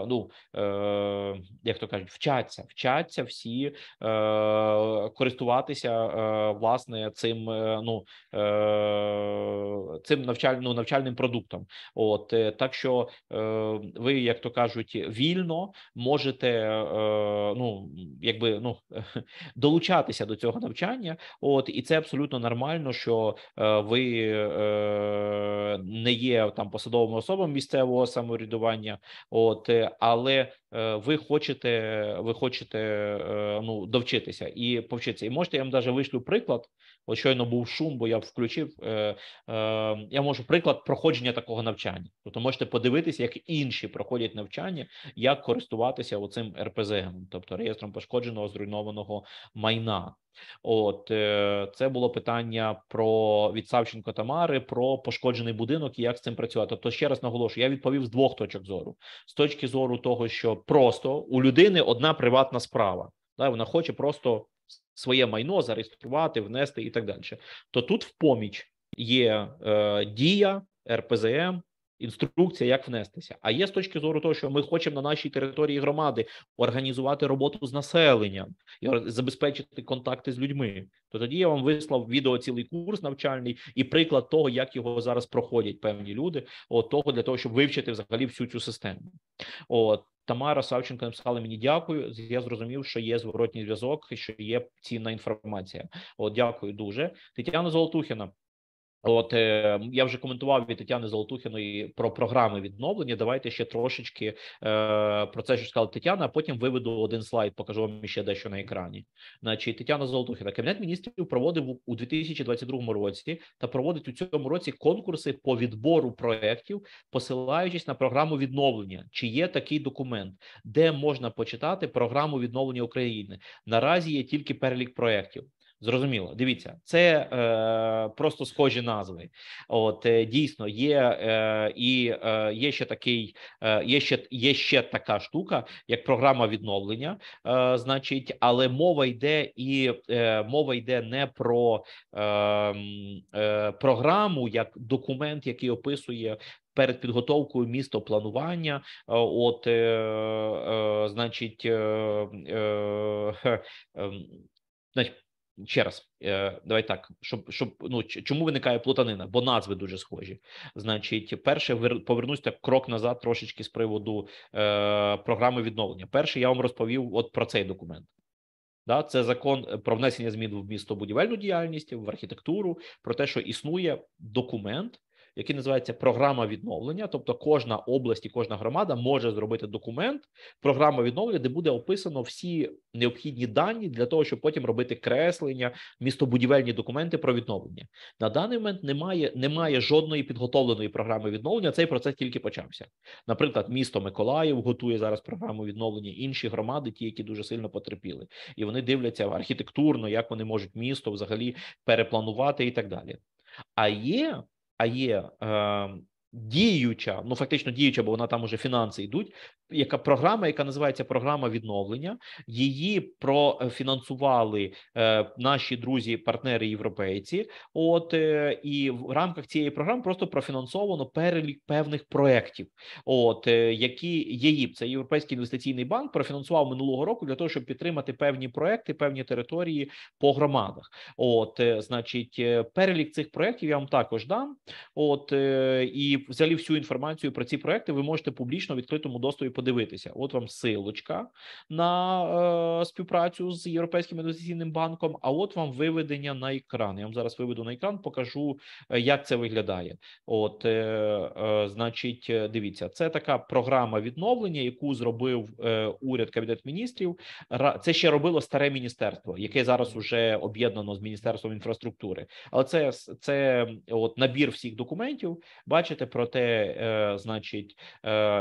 ну е, як то кажуть, вчаться, вчаться всі. Е, користуватися е, власне цим е, ну е, цим навчальним ну, навчальним продуктом. От так що ви, як то кажуть, вільно можете ну якби ну долучатися до цього навчання. От і це абсолютно нормально, що ви не є там посадовими особами місцевого самоврядування, от але. Е, ви хочете ви хочете е, ну довчитися і повчитися. І можете я вам даже вишлю приклад Ось щойно був шум, бо я включив. Е, е, я можу приклад проходження такого навчання. Тобто можете подивитися, як інші проходять навчання, як користуватися оцим РПЗ, тобто реєстром пошкодженого зруйнованого майна. От е, це було питання про від Савченко Тамари про пошкоджений будинок і як з цим працювати. Тобто, ще раз наголошую, я відповів з двох точок зору: з точки зору того, що просто у людини одна приватна справа, Да, вона хоче просто своє майно зареєструвати, внести і так далі. То тут в поміч є е, дія РПЗМ. Інструкція, як внестися, а є з точки зору того, що ми хочемо на нашій території громади організувати роботу з населенням і забезпечити контакти з людьми. То тоді я вам вислав відео цілий курс навчальний і приклад того, як його зараз проходять певні люди. от того для того, щоб вивчити взагалі всю цю систему. От Тамара Савченко написала мені дякую. Я зрозумів, що є зворотній зв'язок, що є цінна інформація. От дякую дуже. Тетяна Золотухіна От е, я вже коментував від Тетяни Золотухіної про програми відновлення. Давайте ще трошечки е, про це, що сказала Тетяна. а Потім виведу один слайд, покажу вам ще дещо на екрані. Значить, Тетяна Золотухіна кабінет міністрів проводив у 2022 році та проводить у цьому році конкурси по відбору проєктів, посилаючись на програму відновлення. Чи є такий документ, де можна почитати програму відновлення України? Наразі є тільки перелік проєктів. Зрозуміло, дивіться, це е, просто схожі назви. От е, дійсно є е, і е, е, є ще такий, е, є ще є ще така штука, як програма відновлення. Е, значить, але мова йде і мова йде не про е, програму як документ, який описує. Перед підготовкою місто планування. от, е, е, значить, е, значить, Ще раз, е, давай так, щоб щоб ну чому виникає плутанина? Бо назви дуже схожі. Значить, перше, повернусь так крок назад трошечки з приводу е, програми відновлення. Перше, я вам розповів от про цей документ. Да, Це закон е, про внесення змін в містобудівельну діяльність, в архітектуру, про те, що існує документ, який називається програма відновлення. Тобто, кожна область і кожна громада може зробити документ, програма відновлення, де буде описано всі необхідні дані для того, щоб потім робити креслення, містобудівельні документи про відновлення. На даний момент немає немає жодної підготовленої програми відновлення. Цей процес тільки почався. Наприклад, місто Миколаїв готує зараз програму відновлення інші громади, ті, які дуже сильно потерпіли, і вони дивляться архітектурно, як вони можуть місто взагалі перепланувати і так далі. А є а є е, діюча, ну фактично діюча, бо вона там уже фінанси йдуть яка програма, яка називається програма відновлення, її профінансували е, наші друзі, партнери європейці. От е, і в рамках цієї програми просто профінансовано перелік певних проєктів. От е, які ЄІП, це Європейський інвестиційний банк, профінансував минулого року для того, щоб підтримати певні проекти, певні території по громадах. От, е, значить, е, перелік цих проєктів я вам також дам. От е, і взагалі всю інформацію про ці проекти ви можете публічно в відкритому доступі подивитися. От вам силочка на е, співпрацю з Європейським інвестиційним банком. А от вам виведення на екран. Я вам зараз виведу на екран, покажу, е, як це виглядає. От, е, е, значить, е, дивіться, це така програма відновлення, яку зробив е, уряд кабінет міністрів. Це ще робило старе міністерство, яке зараз уже об'єднано з міністерством інфраструктури. Але це це от набір всіх документів. Бачите, про те, значить,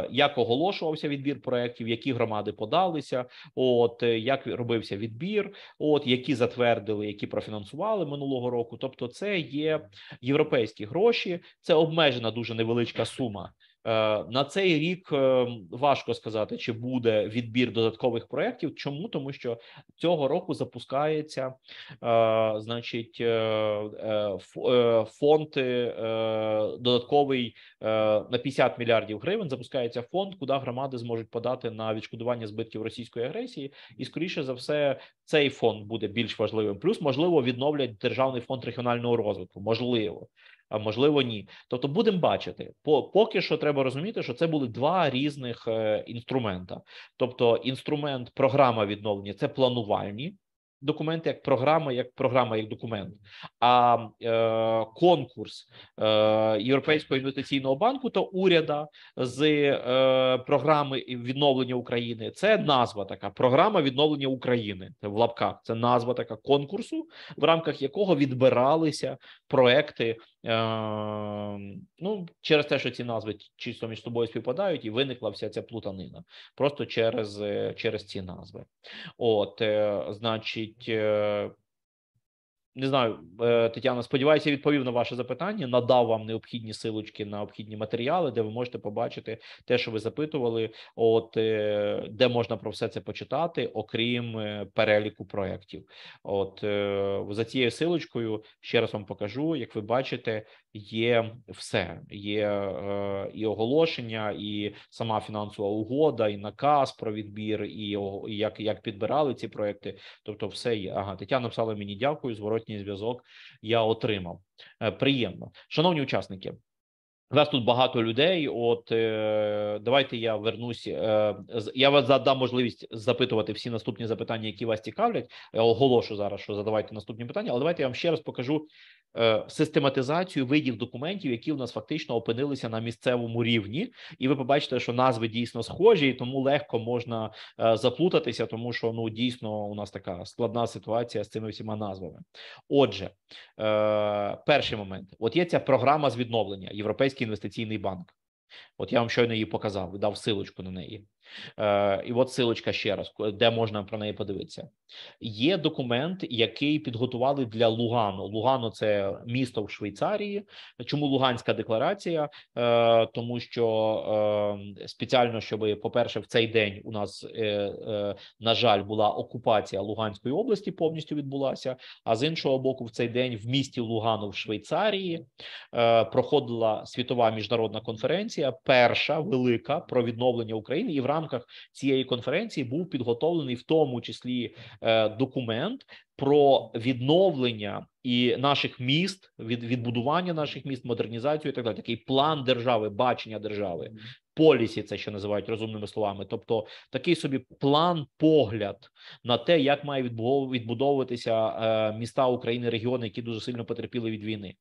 як оголошувався робився відбір проєктів, які громади подалися, от е, як робився відбір, от які затвердили, які профінансували минулого року. Тобто, це є європейські гроші, це обмежена дуже невеличка сума Е, на цей рік е, важко сказати, чи буде відбір додаткових проєктів. Чому тому, що цього року запускається, е, значить, фонд додатковий на 50 мільярдів гривень. Запускається фонд, куди громади зможуть подати на відшкодування збитків російської агресії. І скоріше за все, цей фонд буде більш важливим. Плюс можливо відновлять державний фонд регіонального розвитку. Можливо а можливо, ні. Тобто, будемо бачити, поки що треба розуміти, що це були два різних е, інструмента. Тобто, інструмент програма відновлення це планувальні. Документи як програма, як програма, як документ, а е, конкурс е, Європейського інвестиційного банку та уряду з е, програми відновлення України. Це назва така програма відновлення України це в лапках. Це назва така конкурсу, в рамках якого відбиралися проекти Ем, ну, Через те, що ці назви чисто між собою співпадають, і виникла вся ця плутанина просто через е, через ці назви. От, е, значить, е, не знаю, е, Тетяна, сподіваюся, відповів на ваше запитання. Надав вам необхідні силочки на обхідні матеріали, де ви можете побачити те, що ви запитували, от е, де можна про все це почитати, окрім е, переліку проєктів. От за цією силочкою ще раз вам покажу, як ви бачите, є все, є е, і оголошення, і сама фінансова угода, і наказ про відбір, і, і як як підбирали ці проекти. Тобто, все є. Ага, Тетяна писала мені дякую. Зворотній зв'язок я отримав. Е, приємно, шановні учасники. У нас тут багато людей. От е, давайте я вернусь. Е, я вас задам можливість запитувати всі наступні запитання, які вас цікавлять. Я Оголошу зараз, що задавайте наступні питання, але давайте я вам ще раз покажу Е, систематизацію видів документів, які у нас фактично опинилися на місцевому рівні, і ви побачите, що назви дійсно схожі, і тому легко можна е, заплутатися, тому що ну дійсно у нас така складна ситуація з цими всіма назвами. Отже, е, перший момент: от є ця програма з відновлення Європейський інвестиційний банк. От я вам щойно її показав, дав силочку на неї. Е, і от силочка ще раз, де можна про неї подивитися. Є документ, який підготували для Лугану. Лугано це місто в Швейцарії. Чому Луганська декларація? Е, тому що е, спеціально, щоб, по-перше, в цей день у нас, на жаль, була окупація Луганської області, повністю відбулася. А з іншого боку, в цей день в місті Лугану в Швейцарії проходила світова міжнародна конференція, перша велика про відновлення України і в рамках рамках цієї конференції був підготовлений в тому числі е, документ про відновлення і наших міст, від відбудування наших міст, модернізацію і так далі. Такий план держави, бачення держави, полісі, це ще називають розумними словами. Тобто, такий собі план, погляд на те, як має відбудовуватися е, міста України, регіони, які дуже сильно потерпіли від війни.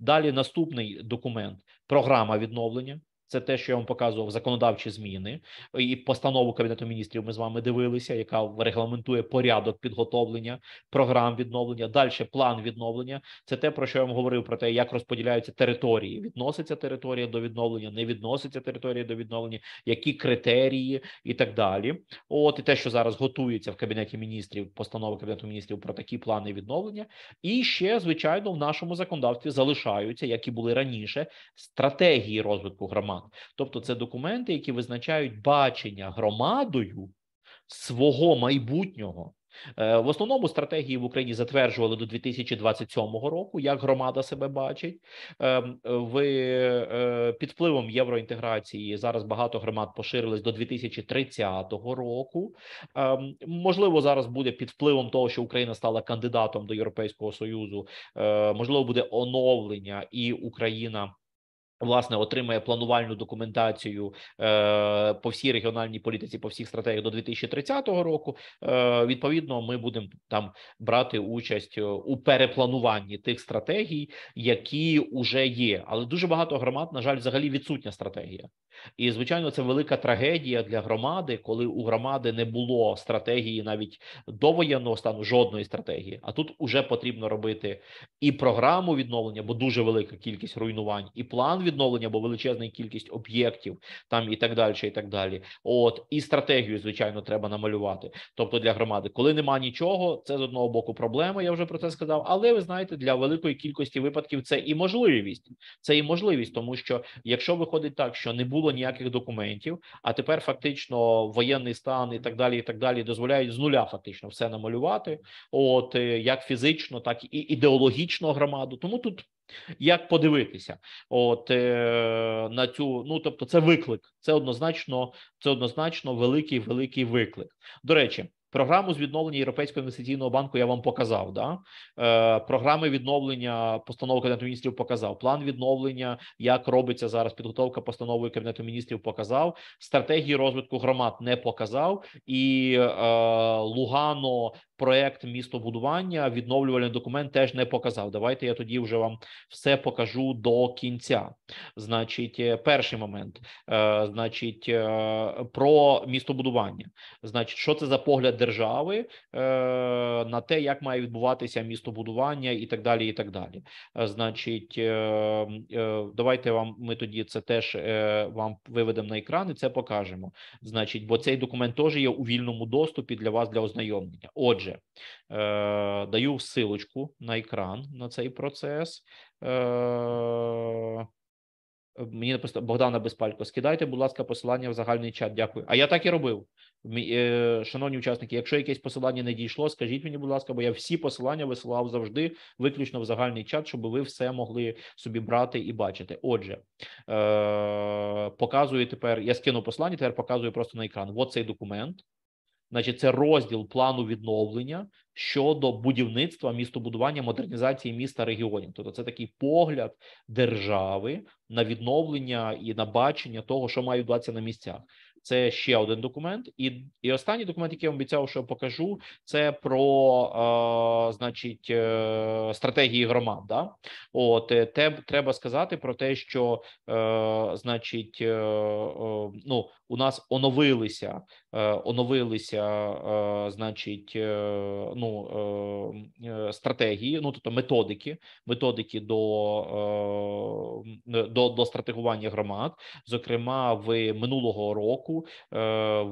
Далі наступний документ: програма відновлення. Це те, що я вам показував законодавчі зміни і постанову кабінету міністрів. Ми з вами дивилися, яка регламентує порядок підготовлення програм відновлення. Далі план відновлення. Це те, про що я вам говорив про те, як розподіляються території. Відноситься територія до відновлення, не відноситься територія до відновлення, які критерії і так далі. От і те, що зараз готується в кабінеті міністрів, постанова кабінету міністрів про такі плани відновлення. І ще звичайно в нашому законодавстві залишаються, як і були раніше, стратегії розвитку громад громад. Тобто, це документи, які визначають бачення громадою свого майбутнього. Е, в основному стратегії в Україні затверджували до 2027 року, як громада себе бачить. Ем, в е, під впливом євроінтеграції зараз багато громад поширились до 2030 року. Ем, можливо, зараз буде під впливом того, що Україна стала кандидатом до Європейського союзу. Е, можливо, буде оновлення і Україна. Власне, отримає планувальну документацію е, по всій регіональній політиці, по всіх стратегіях до 2030 року. Е, Відповідно, ми будемо там брати участь е, у переплануванні тих стратегій, які вже є. Але дуже багато громад, на жаль, взагалі відсутня стратегія. І звичайно, це велика трагедія для громади, коли у громади не було стратегії навіть до воєнного стану жодної стратегії. А тут уже потрібно робити і програму відновлення, бо дуже велика кількість руйнувань, і план відновлення, бо величезна кількість об'єктів там і так далі, і так далі. От і стратегію, звичайно, треба намалювати. Тобто для громади, коли нема нічого, це з одного боку проблема. Я вже про це сказав. Але ви знаєте, для великої кількості випадків це і можливість, це і можливість, тому що якщо виходить так, що не було ніяких документів, а тепер фактично воєнний стан і так далі, і так далі, дозволяють з нуля фактично все намалювати. От як фізично, так і ідеологічно громаду. Тому тут як подивитися, от е, на цю ну тобто, це виклик. Це однозначно, це однозначно великий великий виклик. До речі, програму з відновлення Європейського інвестиційного банку я вам показав. Да? Е, Програми відновлення постанови Кабінету міністрів показав. План відновлення, як робиться зараз підготовка постанови кабінету міністрів, показав стратегії розвитку громад не показав і е, Лугано проект містобудування, відновлювальний документ теж не показав. Давайте я тоді вже вам все покажу до кінця. Значить, е, перший момент, е, значить, е, про містобудування. Значить, що це за погляд держави на те, як має відбуватися містобудування і так далі. І так далі. Значить, давайте вам ми тоді це теж вам виведемо на екран і це покажемо. Значить, бо цей документ теж є у вільному доступі для вас для ознайомлення. Отже. Отже, е, даю ссылочку на екран на цей процес. Е, мені написано Богдана Безпалько, скидайте, будь ласка, посилання в загальний чат. Дякую. А я так і робив. Е, шановні учасники, якщо якесь посилання не дійшло, скажіть мені, будь ласка, бо я всі посилання висилав завжди, виключно в загальний чат, щоб ви все могли собі брати і бачити. Отже, показую тепер. Я скину посилання, тепер показую просто на екран. От цей документ значить, це розділ плану відновлення щодо будівництва містобудування модернізації міста регіонів. Тобто, це такий погляд держави на відновлення і на бачення того, що має відбуватися на місцях. Це ще один документ, і і останній документ, який я вам обіцяв, що я покажу, це про е, значить е, стратегії громад. Да? От е, те треба сказати про те, що е, значить, е, ну у нас оновилися Е, оновилися, е, значить, е, ну стратегії, ну тобто методики, методики до до, до стратегування громад. Зокрема, в минулого року,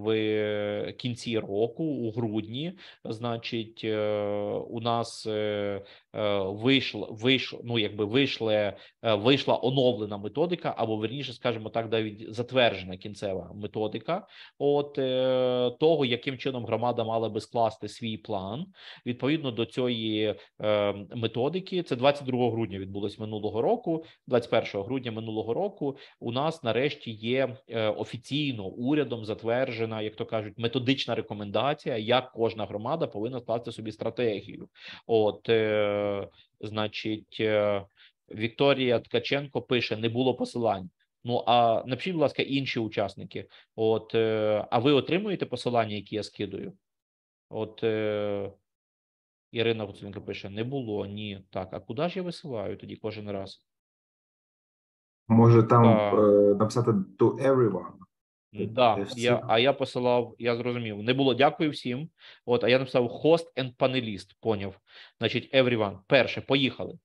в кінці року, у грудні, значить, у нас вийшло вийшло, ну якби вийшла, вийшла оновлена методика, або верніше, скажімо так, навіть затверджена кінцева методика. От Е, того, яким чином громада мала би скласти свій план відповідно до цієї е, методики. Це 22 грудня відбулось минулого року, 21 грудня минулого року. У нас нарешті є е, офіційно урядом затверджена, як то кажуть, методична рекомендація, як кожна громада повинна скласти собі стратегію. От значить, Вікторія Ткаченко пише: не було посилань. Ну а напишіть, будь ласка, інші учасники. От е, а ви отримуєте посилання, які я скидую? От е, Ірина Гуценко пише: не було, ні. Так, а куди ж я висилаю тоді кожен раз? Може, там е, написати to everyone. Е, да, е, я, а я посилав, я зрозумів. Не було дякую всім. От, а я написав host and панеліст. Поняв. Значить, everyone. Перше, поїхали.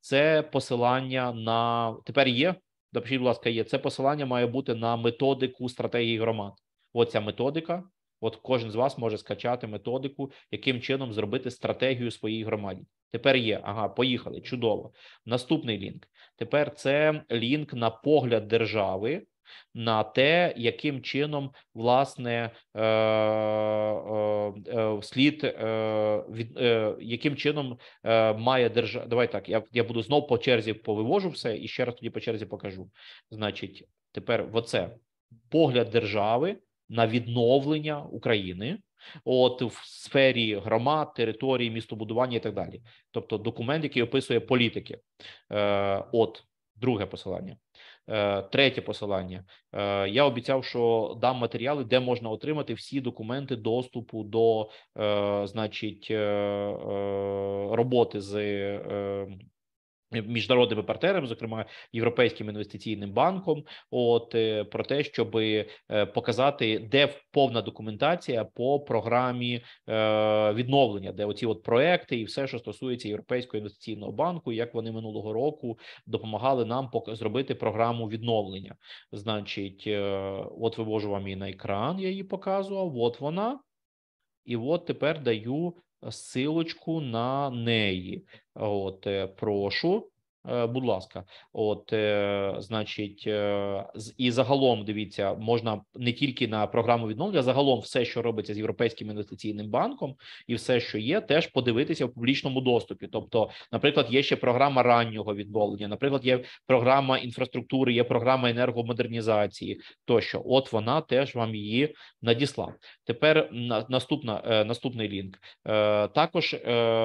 Це посилання на тепер є. Допишіть, будь ласка, є це посилання має бути на методику стратегії громад. Оця методика. От кожен з вас може скачати методику, яким чином зробити стратегію своїй громаді. Тепер є. Ага, поїхали. Чудово. Наступний лінк. Тепер це лінк на погляд держави на те, яким чином власне е, е, е, слід е, від е, яким чином е, має держава. Давай так. Я я буду знову по черзі повивожу все і ще раз тоді по черзі покажу. Значить, тепер в оце погляд держави на відновлення України. От в сфері громад, території, містобудування і так далі, тобто документ, який описує політики, Е, от друге посилання. Е, третє посилання е, я обіцяв, що дам матеріали, де можна отримати всі документи доступу до, е, значить, роботи з Міжнародними партнерами, зокрема Європейським інвестиційним банком, от е, про те, щоб е, показати, де повна документація по програмі е, відновлення, де оці от проекти і все, що стосується Європейського інвестиційного банку, як вони минулого року допомагали нам зробити програму відновлення. Значить, от вивожу вам її на екран, я її показував. От вона, і от тепер даю силочку на неї. От, е, прошу. Е, будь ласка, от е, значить, е, і загалом дивіться, можна не тільки на програму відновлення, загалом все, що робиться з європейським інвестиційним банком, і все, що є, теж подивитися в публічному доступі. Тобто, наприклад, є ще програма раннього відновлення, наприклад, є програма інфраструктури, є програма енергомодернізації. Тощо, от вона теж вам її надіслав. Тепер на, наступна наступний лінк. також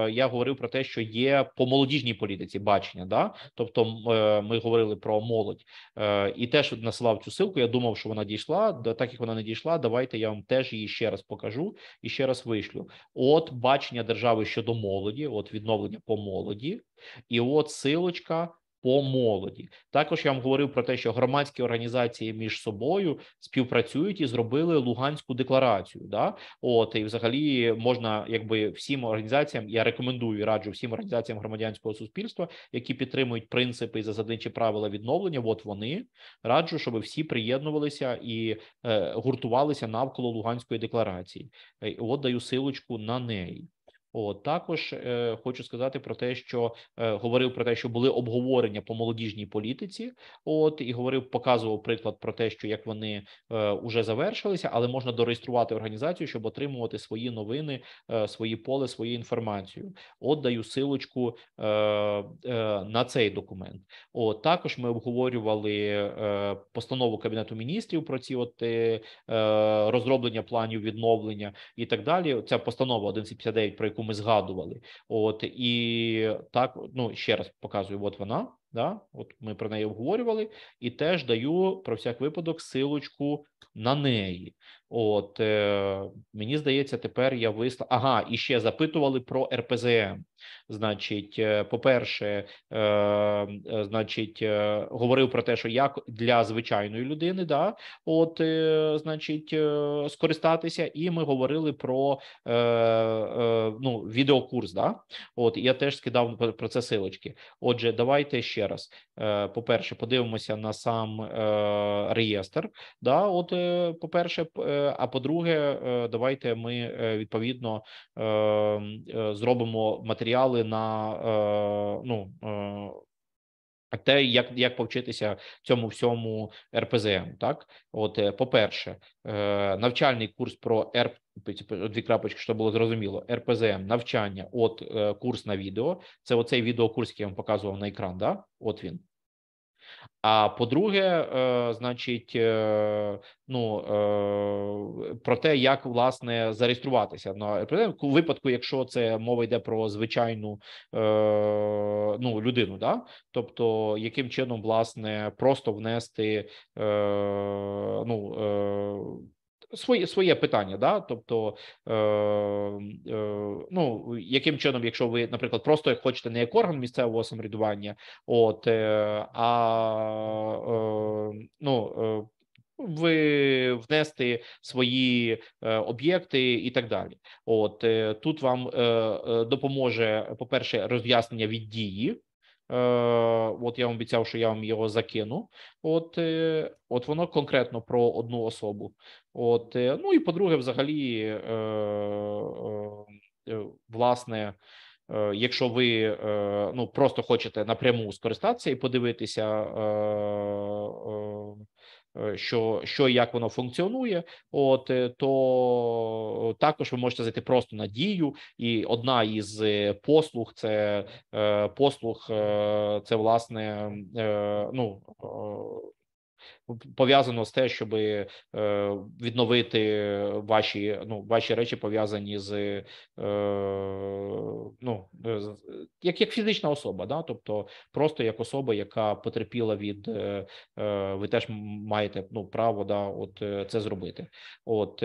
я говорив про те, що є по молодіжній політиці бачення. да тобто е, ми говорили про молодь е, і теж насилав цю силку. Я думав, що вона дійшла. так як вона не дійшла, давайте я вам теж її ще раз покажу і ще раз вишлю. От бачення держави щодо молоді, от відновлення по молоді, і от силочка по молоді. Також я вам говорив про те, що громадські організації між собою співпрацюють і зробили Луганську декларацію. Да, от і взагалі можна, якби всім організаціям. Я рекомендую і раджу всім організаціям громадянського суспільства, які підтримують принципи і засадничі правила відновлення. От вони раджу, щоб всі приєднувалися і е, гуртувалися навколо Луганської декларації. Е, от даю силочку на неї. От також е, хочу сказати про те, що е, говорив про те, що були обговорення по молодіжній політиці. От і говорив, показував приклад про те, що як вони е, уже завершилися, але можна дореєструвати організацію, щоб отримувати свої новини, е, свої поле, свою інформацію. От даю силочку е, е, на цей документ. От також ми обговорювали е, постанову кабінету міністрів про ці от е, е розроблення планів відновлення і так далі. Ця постанова 1159, про яку ми згадували. От і так, ну ще раз показую: от вона, да, от ми про неї обговорювали, і теж даю про всяк випадок силочку на неї. От е, мені здається, тепер я вислав. Ага, і ще запитували про РПЗМ. Значить, е, по-перше, е, е, значить, говорив про те, що як для звичайної людини, да, от значить, скористатися, і ми говорили про ну, відеокурс. Да, от я теж скидав про це силочки. Отже, давайте ще раз. По перше, подивимося на сам реєстр. Да, от, по перше, а по-друге, давайте ми відповідно зробимо матеріал матеріали на е, ну е, те, як як повчитися цьому всьому РПЗМ. Так, от, е, по-перше, е, навчальний курс про РП типу, дві крапочки, щоб було зрозуміло, РПЗМ навчання, от е, курс на відео. Це оцей відеокурс, який я вам показував на екран. Да, от він. А по-друге, е, значить, е, ну е, про те, як власне зареєструватися ну, на у випадку, якщо це мова йде про звичайну ну людину, да тобто яким чином власне просто внести ну Своє своє питання, да, тобто, е, е, ну яким чином, якщо ви, наприклад, просто хочете не як орган місцевого самоврядування, от е, а е, ну. Е, ви внести свої е, об'єкти і так далі. От е, тут вам е, е допоможе по перше роз'яснення від дії, Е, от я вам обіцяв, що я вам його закину. От е, от воно конкретно про одну особу. От е, ну і по-друге, взагалі, власне, якщо ви ну просто хочете напряму скористатися і подивитися Е, що що і як воно функціонує, от е, то також ви можете зайти просто на дію, і одна із е, послуг це послуг, це власне ну пов'язано з те, щоб е, відновити ваші ну ваші речі пов'язані з е, ну е, як як фізична особа, да, тобто просто як особа, яка потерпіла від ви теж маєте ну право да от це зробити. От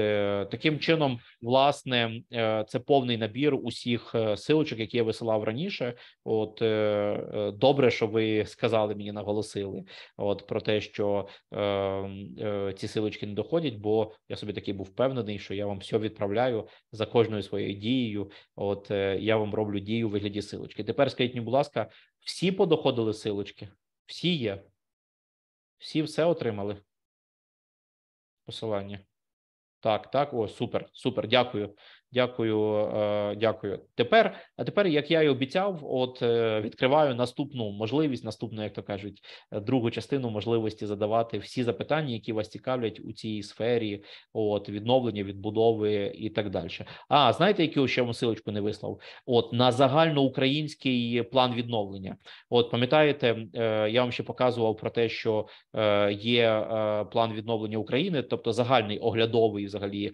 таким чином, власне, це повний набір усіх силочок, які я висилав раніше. От добре, що ви сказали мені, наголосили, от про те, що Ем, е, ці силочки не доходять, бо я собі такий був впевнений, що я вам все відправляю за кожною своєю дією. От е, я вам роблю дію у вигляді силочки. Тепер скажіть, мені, будь ласка, всі подоходили силочки? Всі є? Всі все отримали? Посилання? Так, так, о, супер, супер, дякую. Дякую, е, дякую. Тепер, а тепер, як я й обіцяв, от е, відкриваю наступну можливість, наступну, як то кажуть, е, другу частину можливості задавати всі запитання, які вас цікавлять у цій сфері, от відновлення, відбудови і так далі. А знаєте, яку ще мусилочку не вислав? От на загальноукраїнський план відновлення. От пам'ятаєте, я вам ще показував про те, що є план відновлення України, тобто загальний оглядовий взагалі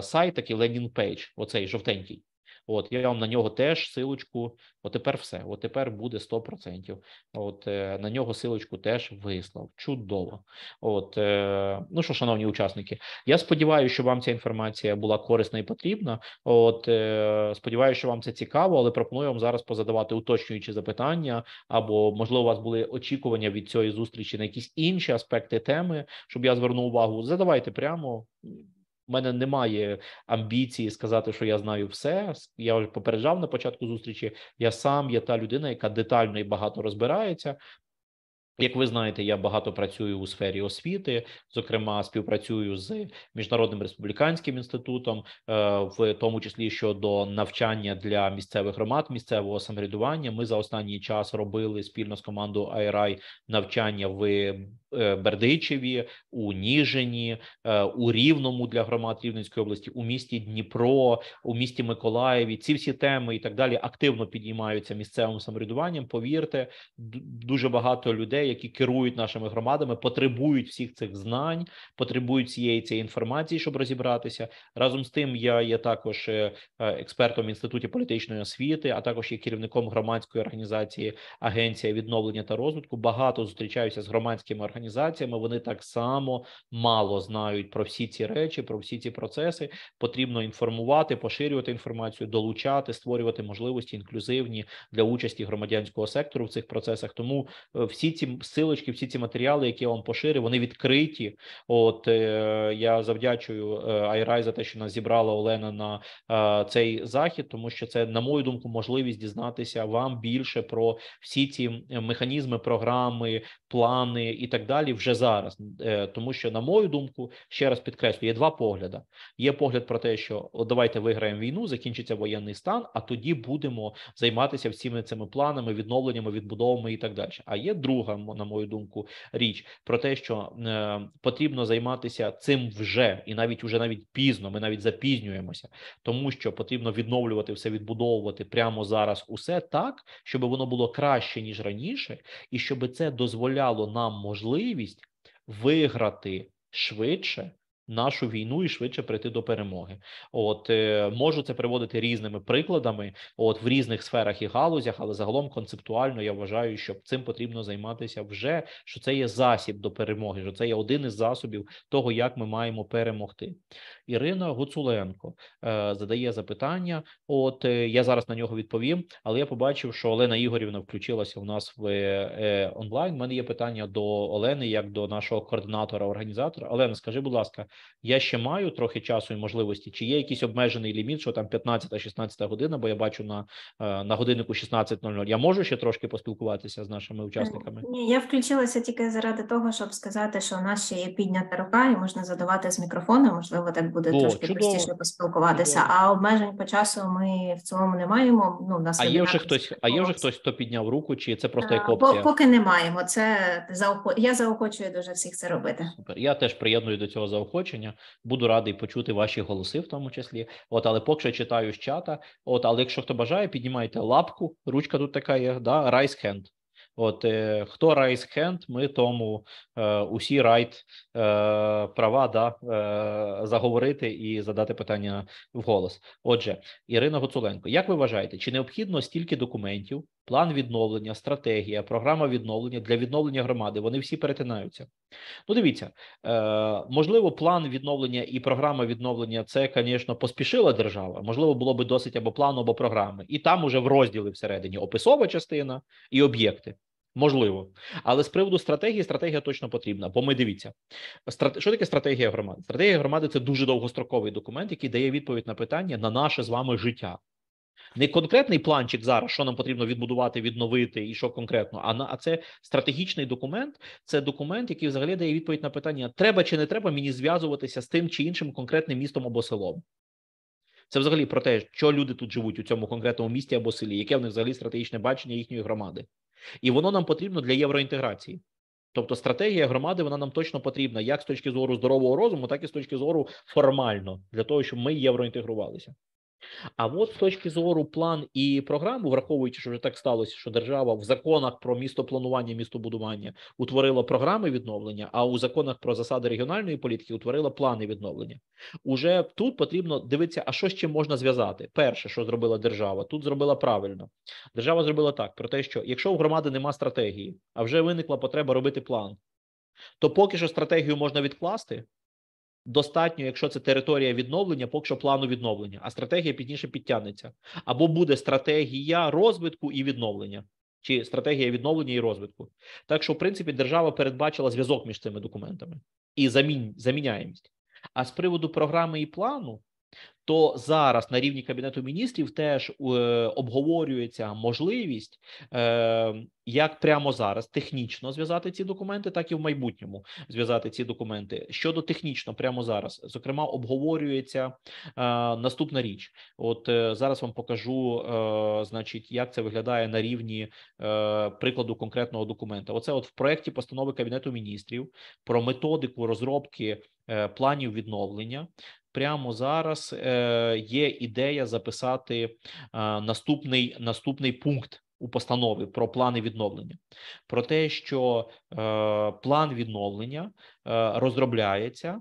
сайт, такий лендінг пейдж оцей жовтенький. От я вам на нього теж силочку. От тепер все. От тепер буде 100%. От е, на нього силочку теж вислав. Чудово. От е, ну що, шановні учасники, я сподіваюся, що вам ця інформація була корисна і потрібна. От е, сподіваюся, що вам це цікаво, але пропоную вам зараз позадавати уточнюючі запитання, або можливо, у вас були очікування від цієї зустрічі на якісь інші аспекти теми, щоб я звернув увагу. Задавайте прямо. У мене немає амбіції сказати, що я знаю все. Я попереджав на початку зустрічі. Я сам є та людина, яка детально і багато розбирається. Як ви знаєте, я багато працюю у сфері освіти, зокрема, співпрацюю з міжнародним республіканським інститутом, е, в тому числі щодо навчання для місцевих громад, місцевого самоврядування. Ми за останній час робили спільно з командою АйРАЙ навчання в е, Бердичеві, у Ніжині, е, у Рівному для громад Рівненської області, у місті Дніпро, у місті Миколаєві. Ці всі теми і так далі активно підіймаються місцевим самоврядуванням. Повірте, дуже багато людей людей, які керують нашими громадами, потребують всіх цих знань, потребують цієї цієї інформації, щоб розібратися. Разом з тим, я є також е, е, експертом в інституті політичної освіти, а також є керівником громадської організації Агенція відновлення та розвитку. Багато зустрічаюся з громадськими організаціями. Вони так само мало знають про всі ці речі, про всі ці процеси. Потрібно інформувати, поширювати інформацію, долучати, створювати можливості інклюзивні для участі громадянського сектору в цих процесах. Тому е, всі ці силочки, всі ці матеріали, які я вам поширив, вони відкриті. От е, я завдячую е, Айрай за те, що нас зібрала Олена на е, цей захід, тому що це, на мою думку, можливість дізнатися вам більше про всі ці механізми, програми, плани і так далі вже зараз. Тому що, на мою думку, ще раз підкреслю, є два погляди. Є погляд про те, що от давайте виграємо війну, закінчиться воєнний стан, а тоді будемо займатися всіми цими планами, відновленнями, відбудовами і так далі. А є друга на мою думку, річ про те, що е, потрібно займатися цим вже, і навіть уже навіть пізно. Ми навіть запізнюємося, тому що потрібно відновлювати все, відбудовувати прямо зараз. Усе так, щоб воно було краще ніж раніше, і щоб це дозволяло нам можливість виграти швидше нашу війну і швидше прийти до перемоги. От е, можу це приводити різними прикладами, от в різних сферах і галузях, але загалом концептуально я вважаю, що цим потрібно займатися вже що це є засіб до перемоги, що це є один із засобів того, як ми маємо перемогти. Ірина Гуцуленко е, задає запитання. От е, я зараз на нього відповім, але я побачив, що Олена Ігорівна включилася у нас в е, е онлайн. У Мене є питання до Олени як до нашого координатора організатора. Олена, скажи, будь ласка, я ще маю трохи часу і можливості, чи є якийсь обмежений ліміт, що там 15-16 година, бо я бачу на е, на годиннику 16.00. Я можу ще трошки поспілкуватися з нашими е, учасниками? Ні, я включилася тільки заради того, щоб сказати, що у нас ще є піднята рука, і можна задавати з мікрофону. Можливо, так буде О, трошки чудово. простіше поспілкуватися. Чудово. А обмежень по часу ми в цілому не маємо. Ну на а є вже хтось, а є вже хтось, хто підняв руку, чи це просто е, як опція? поки не маємо. Це заохо... я заохочую дуже всіх це робити. Супер. Я теж приєдную до цього заохочення оточення. Буду радий почути ваші голоси, в тому числі. От, але поки що читаю з чата. От, але якщо хто бажає, піднімайте лапку. Ручка тут така є. да, Rise hand. От е, хто райс хенд, ми тому е, усі райт е, права да, е, заговорити і задати питання в голос. Отже, Ірина Гуцуленко, як ви вважаєте, чи необхідно стільки документів план відновлення, стратегія, програма відновлення для відновлення громади. Вони всі перетинаються. Ну, дивіться, е, можливо, план відновлення і програма відновлення це, звісно, поспішила держава. Можливо, було би досить або плану, або програми, і там уже в розділі всередині описова частина і об'єкти. Можливо, але з приводу стратегії, стратегія точно потрібна. Бо ми дивіться, що таке стратегія громади? Стратегія громади це дуже довгостроковий документ, який дає відповідь на питання на наше з вами життя не конкретний планчик зараз, що нам потрібно відбудувати, відновити і що конкретно, а на а це стратегічний документ. Це документ, який взагалі дає відповідь на питання: треба чи не треба мені зв'язуватися з тим чи іншим конкретним містом або селом. Це взагалі про те, що люди тут живуть у цьому конкретному місті або селі, яке в них взагалі стратегічне бачення їхньої громади, і воно нам потрібно для євроінтеграції. Тобто стратегія громади вона нам точно потрібна як з точки зору здорового розуму, так і з точки зору формально для того, щоб ми євроінтегрувалися. А от з точки зору план і програму, враховуючи, що вже так сталося, що держава в законах про містопланування, містобудування утворила програми відновлення, а у законах про засади регіональної політики утворила плани відновлення. Уже тут потрібно дивитися, а що ще можна зв'язати. Перше, що зробила держава, тут зробила правильно. Держава зробила так: про те, що якщо у громади нема стратегії, а вже виникла потреба робити план, то поки що стратегію можна відкласти. Достатньо, якщо це територія відновлення, поки що плану відновлення, а стратегія пізніше підтягнеться. Або буде стратегія розвитку і відновлення, чи стратегія відновлення і розвитку. Так що, в принципі, держава передбачила зв'язок між цими документами і замін, заміняємість. А з приводу програми і плану, то зараз на рівні кабінету міністрів теж е, обговорюється можливість, е, як прямо зараз технічно зв'язати ці документи, так і в майбутньому зв'язати ці документи. Щодо технічно, прямо зараз, зокрема, обговорюється е, наступна річ. От зараз вам покажу, значить, як це виглядає на рівні прикладу конкретного документа. Оце, от в проєкті постанови кабінету міністрів про методику розробки. Планів відновлення прямо зараз е, є ідея записати е, наступний наступний пункт у постанові про плани відновлення, про те, що е, план відновлення розробляється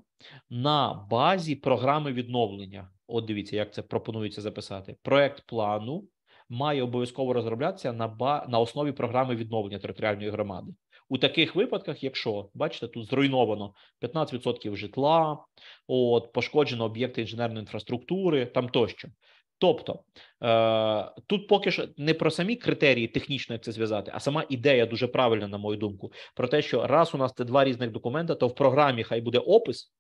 на базі програми відновлення. От дивіться, як це пропонується записати. Проект плану має обов'язково розроблятися на ба на основі програми відновлення територіальної громади. У таких випадках, якщо бачите, тут зруйновано 15% житла, от пошкоджено об'єкти інженерної інфраструктури, там тощо. Тобто е, тут поки що не про самі критерії технічно як це зв'язати, а сама ідея дуже правильна, на мою думку, про те, що раз у нас це два різних документа, то в програмі хай буде опис,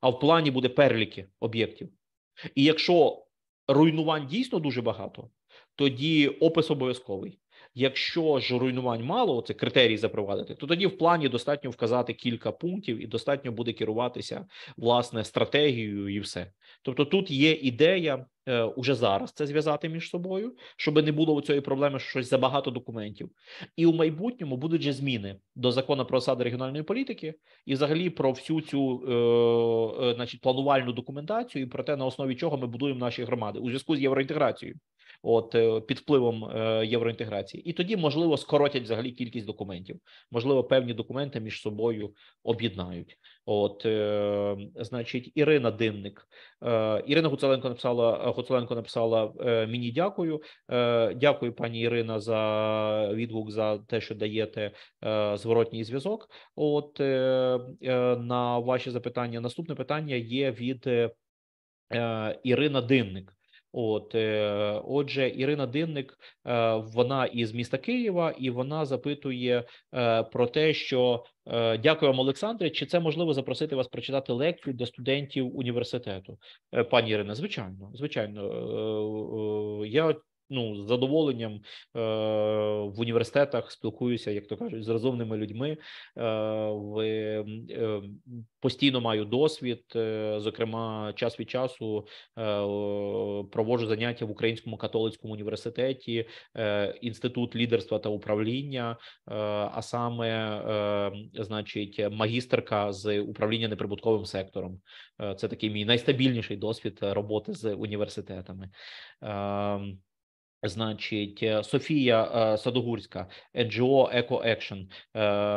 а в плані буде переліки об'єктів. І якщо руйнувань дійсно дуже багато, тоді опис обов'язковий. Якщо ж руйнувань мало, це критерії запровадити, то тоді в плані достатньо вказати кілька пунктів і достатньо буде керуватися власне стратегією і все. Тобто, тут є ідея е, уже зараз це зв'язати між собою, щоб не було у цієї проблеми що щось забагато документів, і у майбутньому будуть же зміни до закону про осади регіональної політики і, взагалі, про всю цю е, е, значить планувальну документацію і про те, на основі чого ми будуємо наші громади у зв'язку з євроінтеграцією от е, під впливом е, євроінтеграції, і тоді можливо скоротять взагалі кількість документів, можливо, певні документи між собою об'єднають. От, е, значить, Ірина Димник, Ірина Гуцеленко написала Гуцеленко написала мені. Дякую, дякую, пані Ірина, за відгук за те, що даєте зворотній зв'язок. От на ваші запитання, наступне питання є від. Ірина Динник От е, отже, Ірина Динник, е, вона із міста Києва, і вона запитує е, про те, що дякую вам, Олександре. Чи це можливо запросити вас прочитати лекцію для студентів університету? Пані Ірина, звичайно, звичайно, я ну з задоволенням е, в університетах спілкуюся, як то кажуть, з розумними людьми. Е, в, е, Постійно маю досвід. Е, зокрема, час від часу е, проводжу заняття в Українському католицькому університеті, е, інститут лідерства та управління, а саме, значить, магістерка з управління неприбутковим сектором. Це такий мій найстабільніший досвід роботи з університетами. Ем, Значить, е, Софія е, Садогурська, NGO Eco Action.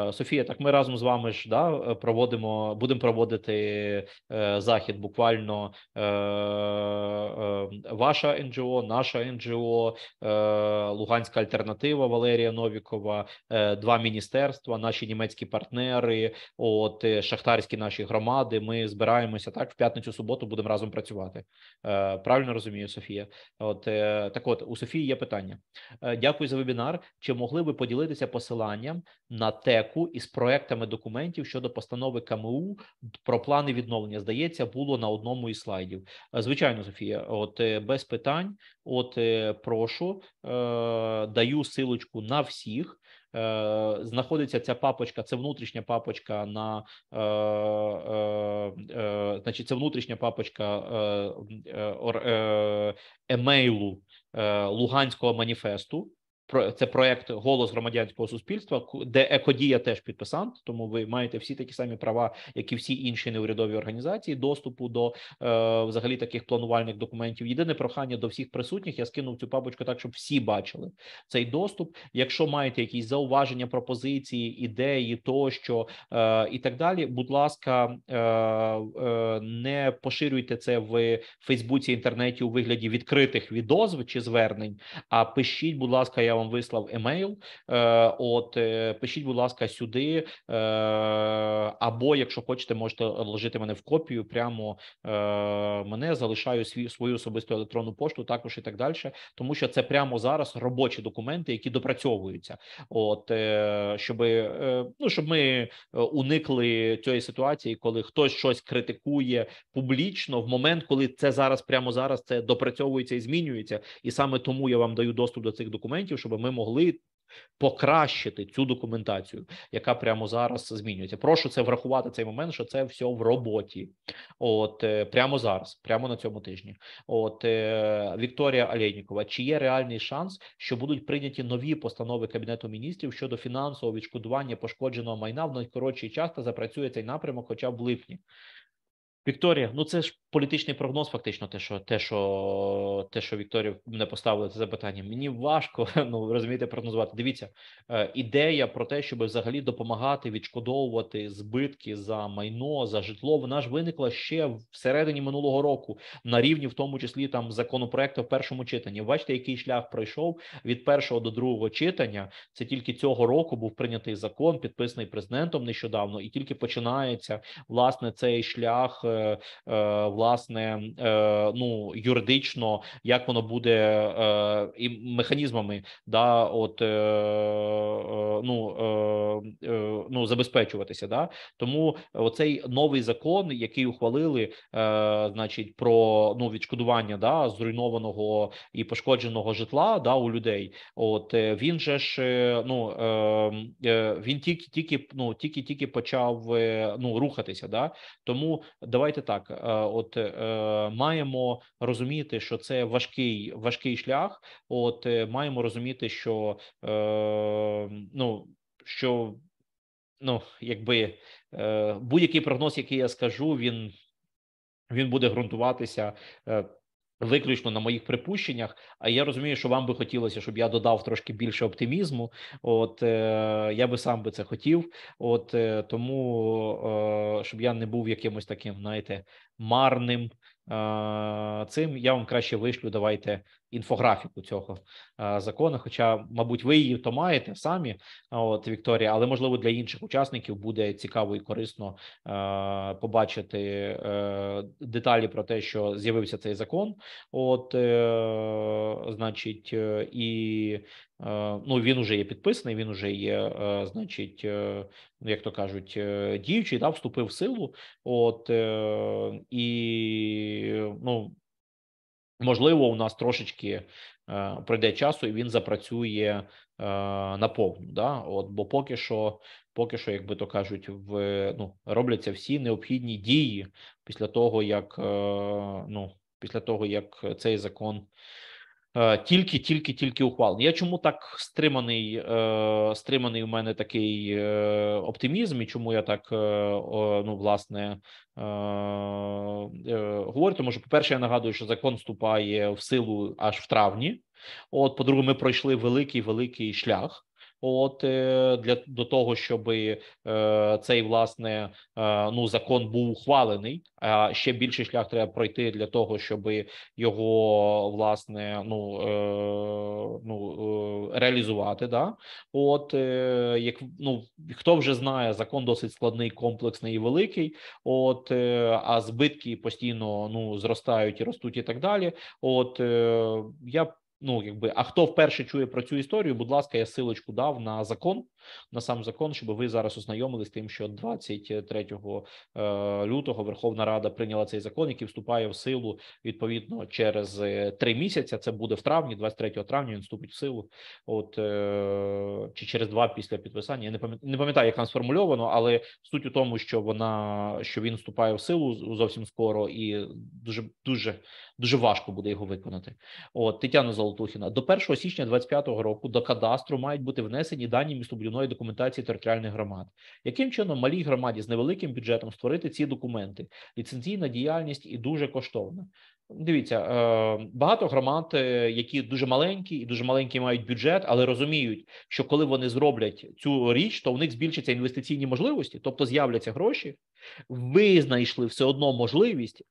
Е, Софія, так ми разом з вами ж да проводимо, будемо проводити захід. Буквально ваша НГО, наша НГО, Луганська альтернатива Валерія Новікова, два міністерства, наші німецькі партнери, от шахтарські наші громади. Ми збираємося так в п'ятницю суботу. Будемо разом працювати. Правильно розумію, Софія? От так, от у Софії Софії є питання. Е, дякую за вебінар. Чи могли ви поділитися посиланням на теку із проектами документів щодо постанови КМУ про плани відновлення? Здається, було на одному із слайдів. Е, звичайно, Софія, от е, без питань. От прошу, даю силочку на всіх. Знаходиться ця папочка, це внутрішня папочка на е, е, значить, це внутрішня папочка емейлу Е, Луганського маніфесту це проект голос громадянського суспільства, де екодія теж підписант. Тому ви маєте всі такі самі права, як і всі інші неурядові організації, доступу до е, взагалі таких планувальних документів. Єдине прохання до всіх присутніх. Я скинув цю папочку так, щоб всі бачили цей доступ. Якщо маєте якісь зауваження, пропозиції, ідеї, тощо е, і так далі. Будь ласка, е, е, не поширюйте це в Фейсбуці, інтернеті у вигляді відкритих відозв чи звернень. А пишіть, будь ласка, я вам вислав емейл. Е, от е, пишіть, будь ласка, сюди, е, або якщо хочете, можете вложити мене в копію. Прямо мене залишаю свій свою особисту електронну пошту, також і так далі, тому що це прямо зараз робочі документи, які допрацьовуються. От щоб ну щоб ми уникли цієї ситуації, коли хтось щось критикує публічно в момент, коли це зараз, прямо зараз це допрацьовується і змінюється, і саме тому я вам даю доступ до цих документів щоб ми могли. Покращити цю документацію, яка прямо зараз змінюється. Прошу це врахувати цей момент, що це все в роботі, от е, прямо зараз, прямо на цьому тижні. От е, Вікторія Олейнікова, чи є реальний шанс, що будуть прийняті нові постанови кабінету міністрів щодо фінансового відшкодування пошкодженого майна в найкоротший час та запрацює цей напрямок, хоча б в липні? Вікторія, ну це ж політичний прогноз, фактично, те, що те, що те, що Вікторія мене поставила це запитання. Мені важко ну розумієте, прогнозувати. Дивіться, е, ідея про те, щоб взагалі допомагати відшкодовувати збитки за майно за житло, вона ж виникла ще в середині минулого року на рівні, в тому числі там законопроекту в першому читанні. Бачите, який шлях пройшов від першого до другого читання. Це тільки цього року був прийнятий закон, підписаний президентом нещодавно, і тільки починається власне цей шлях. Е, Е, е, власне е, ну юридично, як воно буде і механізмами, да, от ну ну забезпечуватися. Да, тому оцей новий закон, який ухвалили, значить, про ну відшкодування да зруйнованого і пошкодженого житла да у людей. От він же ж ну він тільки тільки ну тільки тільки почав ну рухатися. Да, тому давай давайте так: е, от е, маємо розуміти, що це важкий важкий шлях. От е, маємо розуміти, що ну що ну, якби будь-який прогноз, який я скажу, він. Він буде ґрунтуватися виключно на моїх припущеннях. А я розумію, що вам би хотілося, щоб я додав трошки більше оптимізму. От е, я би сам би це хотів. От е, тому, е, щоб я не був якимось таким, знаєте, марним Цим я вам краще вишлю. Давайте інфографіку цього закону. Хоча, мабуть, ви її то маєте самі, от Вікторія, але можливо для інших учасників буде цікаво і корисно побачити е, деталі про те, що з'явився цей закон. От, е, значить, е, і Е, ну, він уже є підписаний, він уже є, е, значить, е, ну, як то кажуть, діючий да, вступив в силу. От і ну можливо, у нас трошечки пройде часу, і він запрацює наповну. Да? От, бо поки що, поки що, як би то кажуть, в ну робляться всі необхідні дії після того, як ну після того як цей закон. Е, тільки, тільки, тільки ухвалені. Я чому так стриманий? Е, стриманий у мене такий е, оптимізм, і чому я так ну власне говорю? Тому що, по перше, я нагадую, що закон вступає в силу аж в травні. От, по друге, ми пройшли великий великий шлях. От е, для до того, щоб е, цей власне е, ну закон був ухвалений. А ще більший шлях треба пройти для того, щоб його власне ну е, ну е, реалізувати. Да, от е, як ну хто вже знає, закон досить складний, комплексний і великий. От е, а збитки постійно ну зростають і ростуть, і так далі. От е, я Ну, якби, а хто вперше чує про цю історію? Будь ласка, я силочку дав на закон, на сам закон, щоб ви зараз ознайомились з тим, що 23 е, лютого Верховна Рада прийняла цей закон, який вступає в силу відповідно через е, три місяці. Це буде в травні, 23 травня. Він вступить в силу. От е, чи через два після підписання я не пам'ятаю, не пам'ятаю, як там сформульовано, але суть у тому, що вона що він вступає в силу зовсім скоро, і дуже дуже дуже важко буде його виконати. От Тетяна Золотова. Золотухіна до 1 січня 2025 року до кадастру мають бути внесені дані містобудівної документації територіальних громад. Яким чином малій громаді з невеликим бюджетом створити ці документи? Ліцензійна діяльність і дуже коштовна. Дивіться е, багато громад, е, які дуже маленькі і дуже маленькі мають бюджет, але розуміють, що коли вони зроблять цю річ, то у них збільшаться інвестиційні можливості, тобто з'являться гроші, визнайшли все одно можливість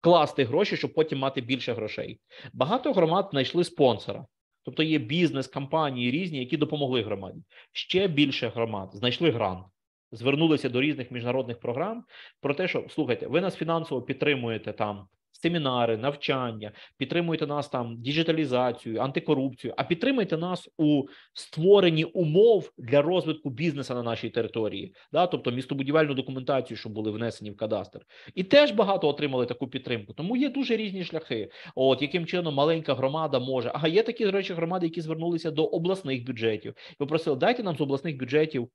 класти гроші, щоб потім мати більше грошей. Багато громад знайшли спонсора. Тобто є бізнес, компанії різні, які допомогли громаді. Ще більше громад знайшли грант, звернулися до різних міжнародних програм про те, що слухайте, ви нас фінансово підтримуєте там семінари, навчання, підтримуйте нас там діджиталізацію, антикорупцію, а підтримайте нас у створенні умов для розвитку бізнесу на нашій території, да, тобто містобудівельну документацію, що були внесені в кадастр, і теж багато отримали таку підтримку. Тому є дуже різні шляхи. От яким чином маленька громада може. Ага, є такі речі, громади, які звернулися до обласних бюджетів. Попросили, дайте нам з обласних бюджетів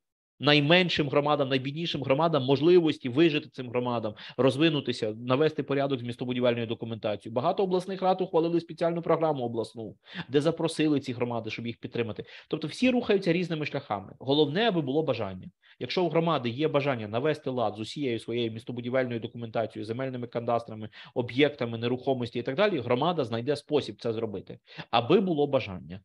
найменшим громадам, найбіднішим громадам можливості вижити цим громадам, розвинутися, навести порядок з містобудівельною документацією. Багато обласних рад ухвалили спеціальну програму обласну, де запросили ці громади, щоб їх підтримати. Тобто, всі рухаються різними шляхами. Головне, аби було бажання. Якщо у громади є бажання навести лад з усією своєю містобудівельною документацією, земельними кандастрами, об'єктами нерухомості і так далі, громада знайде спосіб це зробити, аби було бажання.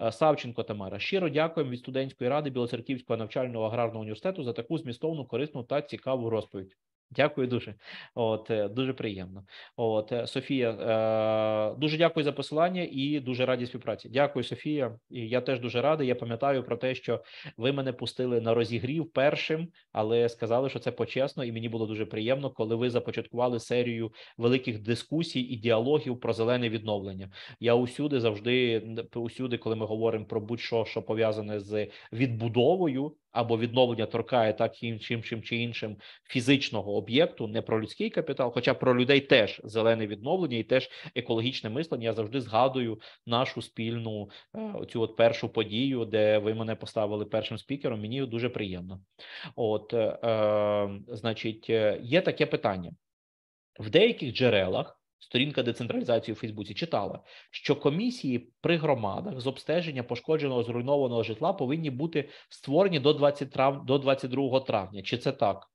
Е, Савченко Тамара. Щиро дякуємо від студентської ради Білоцерківського навчального аграрного університету за таку змістовну корисну та цікаву розповідь. Дякую дуже, от е, дуже приємно. От е, Софія, е, дуже дякую за посилання і дуже раді співпраці. Дякую, Софія. І я теж дуже радий. Я пам'ятаю про те, що ви мене пустили на розігрів першим, але сказали, що це почесно, і мені було дуже приємно, коли ви започаткували серію великих дискусій і діалогів про зелене відновлення. Я усюди завжди усюди, коли ми говоримо про будь-що, що пов'язане з відбудовою або відновлення торкає так і чим чим чи іншим фізичного об'єкту, не про людський капітал, хоча про людей теж зелене відновлення і теж екологічне мислення. Я завжди згадую нашу спільну е, цю от першу подію, де ви мене поставили першим спікером. Мені дуже приємно. От е, е значить, е, є таке питання в деяких джерелах сторінка децентралізації у Фейсбуці читала, що комісії при громадах з обстеження пошкодженого зруйнованого житла повинні бути створені до 20 трав... до 22 травня. Чи це так?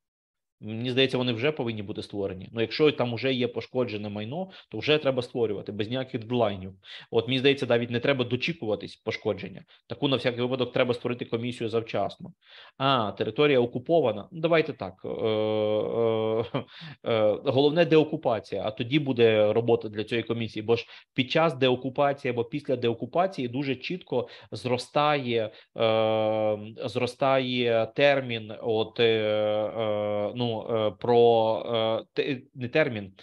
Мені здається, вони вже повинні бути створені. Ну, якщо там вже є пошкоджене майно, то вже треба створювати без ніяких дедлайнів. От мені здається, навіть не треба дочікуватись пошкодження. Таку на всякий випадок треба створити комісію завчасно. А територія окупована. Ну давайте так. Е, е, е, головне деокупація. А тоді буде робота для цієї комісії. Бо ж під час деокупації або після деокупації дуже чітко зростає зростає термін. От ну ну е, про е, не термін.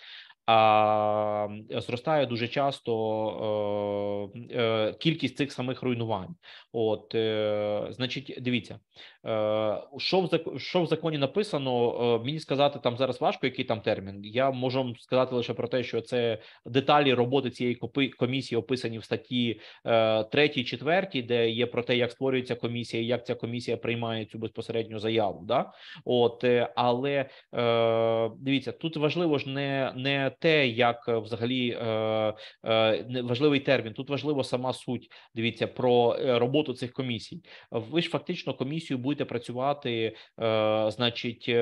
А зростає дуже часто е, е, кількість цих самих руйнувань. От, е, значить, дивіться, Е, що в що в законі написано, е, мені сказати там зараз важко, який там термін. Я можу сказати лише про те, що це деталі роботи цієї комісії описані в статті 3, е, 4, де є про те, як створюється комісія, як ця комісія приймає цю безпосередню заяву. Да? От але дивіться, тут важливо ж не не те, як взагалі важливий термін. Тут важливо сама суть. Дивіться про роботу цих комісій. Ви ж фактично комісію будете будете працювати, е, значить, е,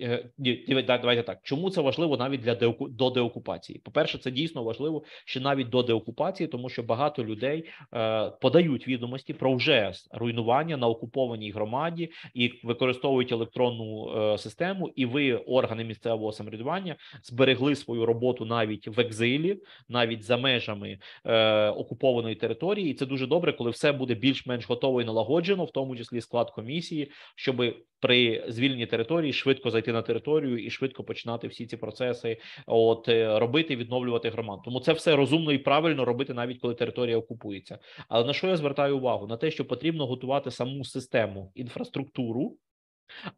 е давайте так. Чому це важливо навіть для деоку, до деокупації? По перше, це дійсно важливо, що навіть до деокупації, тому що багато людей е, подають відомості про вже руйнування на окупованій громаді і використовують електронну е, систему. І ви, органи місцевого самоврядування, зберегли свою роботу навіть в екзилі, навіть за межами е, окупованої території. І це дуже добре, коли все буде більш-менш готово і налагоджено, в тому числі склад комісії комісії, щоб при звільненні території швидко зайти на територію і швидко починати всі ці процеси, от е, робити, відновлювати громад. Тому це все розумно і правильно робити, навіть коли територія окупується. Але на що я звертаю увагу? На те, що потрібно готувати саму систему інфраструктуру.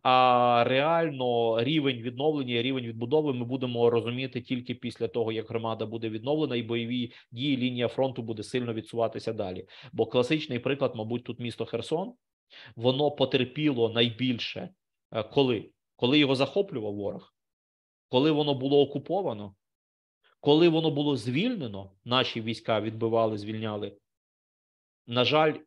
А реально рівень відновлення, рівень відбудови ми будемо розуміти тільки після того, як громада буде відновлена, і бойові дії лінія фронту буде сильно відсуватися далі. Бо класичний приклад, мабуть, тут місто Херсон, воно потерпіло найбільше е, коли? Коли його захоплював ворог, коли воно було окуповано, коли воно було звільнено, наші війська відбивали, звільняли. На жаль,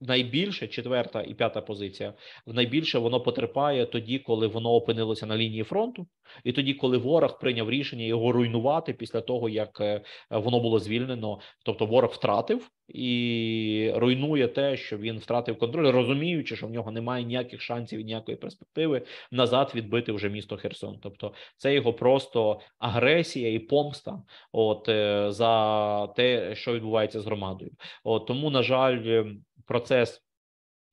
Найбільше четверта і п'ята позиція найбільше воно потерпає тоді, коли воно опинилося на лінії фронту, і тоді, коли ворог прийняв рішення його руйнувати після того, як е, воно було звільнено. Тобто, ворог втратив і руйнує те, що він втратив контроль, розуміючи, що в нього немає ніяких шансів і ніякої перспективи назад відбити вже місто Херсон. Тобто, це його просто агресія і помста, от е, за те, що відбувається з громадою. От тому, на жаль. Ем, процес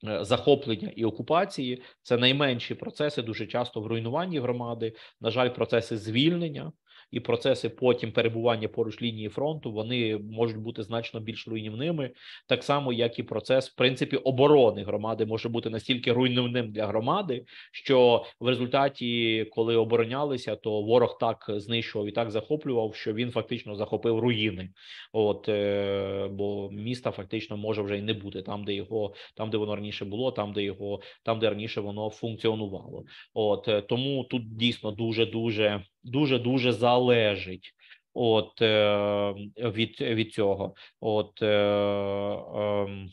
е, захоплення і окупації це найменші процеси дуже часто в руйнуванні громади. На жаль, процеси звільнення і процеси потім перебування поруч лінії фронту вони можуть бути значно більш руйнівними, так само як і процес в принципі оборони громади може бути настільки руйнівним для громади, що в результаті, коли оборонялися, то ворог так знищував і так захоплював, що він фактично захопив руїни. От е, бо міста фактично може вже й не бути там, де його там, де воно раніше було, там де його там, де раніше воно функціонувало. От е, тому тут дійсно дуже дуже дуже дуже залежить. От е, від від цього, от е, ем,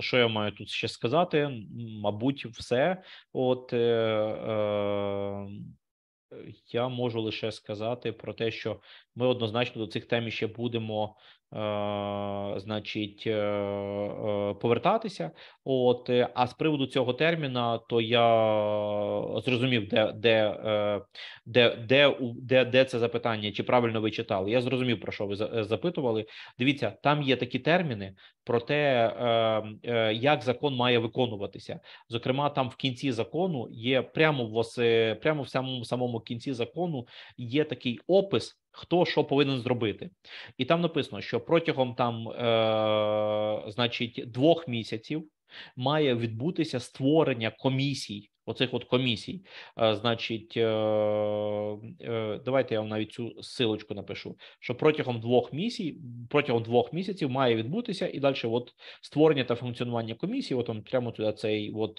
що я маю тут ще сказати? Мабуть, все. От е, я можу лише сказати про те, що ми однозначно до цих тем ще будемо Е, значить, е, е, повертатися, от а з приводу цього терміна, то я зрозумів, де де, де, де, де, де це запитання, чи правильно ви читали? Я зрозумів, про що ви запитували. Дивіться, там є такі терміни про те, ем, як закон має виконуватися. Зокрема, там в кінці закону є прямо в прямо в самому самому кінці закону є такий опис хто що повинен зробити, і там написано, що протягом там, е, значить, двох місяців має відбутися створення комісій оцих от комісій. Е, значить, е, е, давайте я вам навіть цю силочку напишу, що протягом двох місій, протягом двох місяців має відбутися і далі от створення та функціонування комісії, от вам прямо туди цей от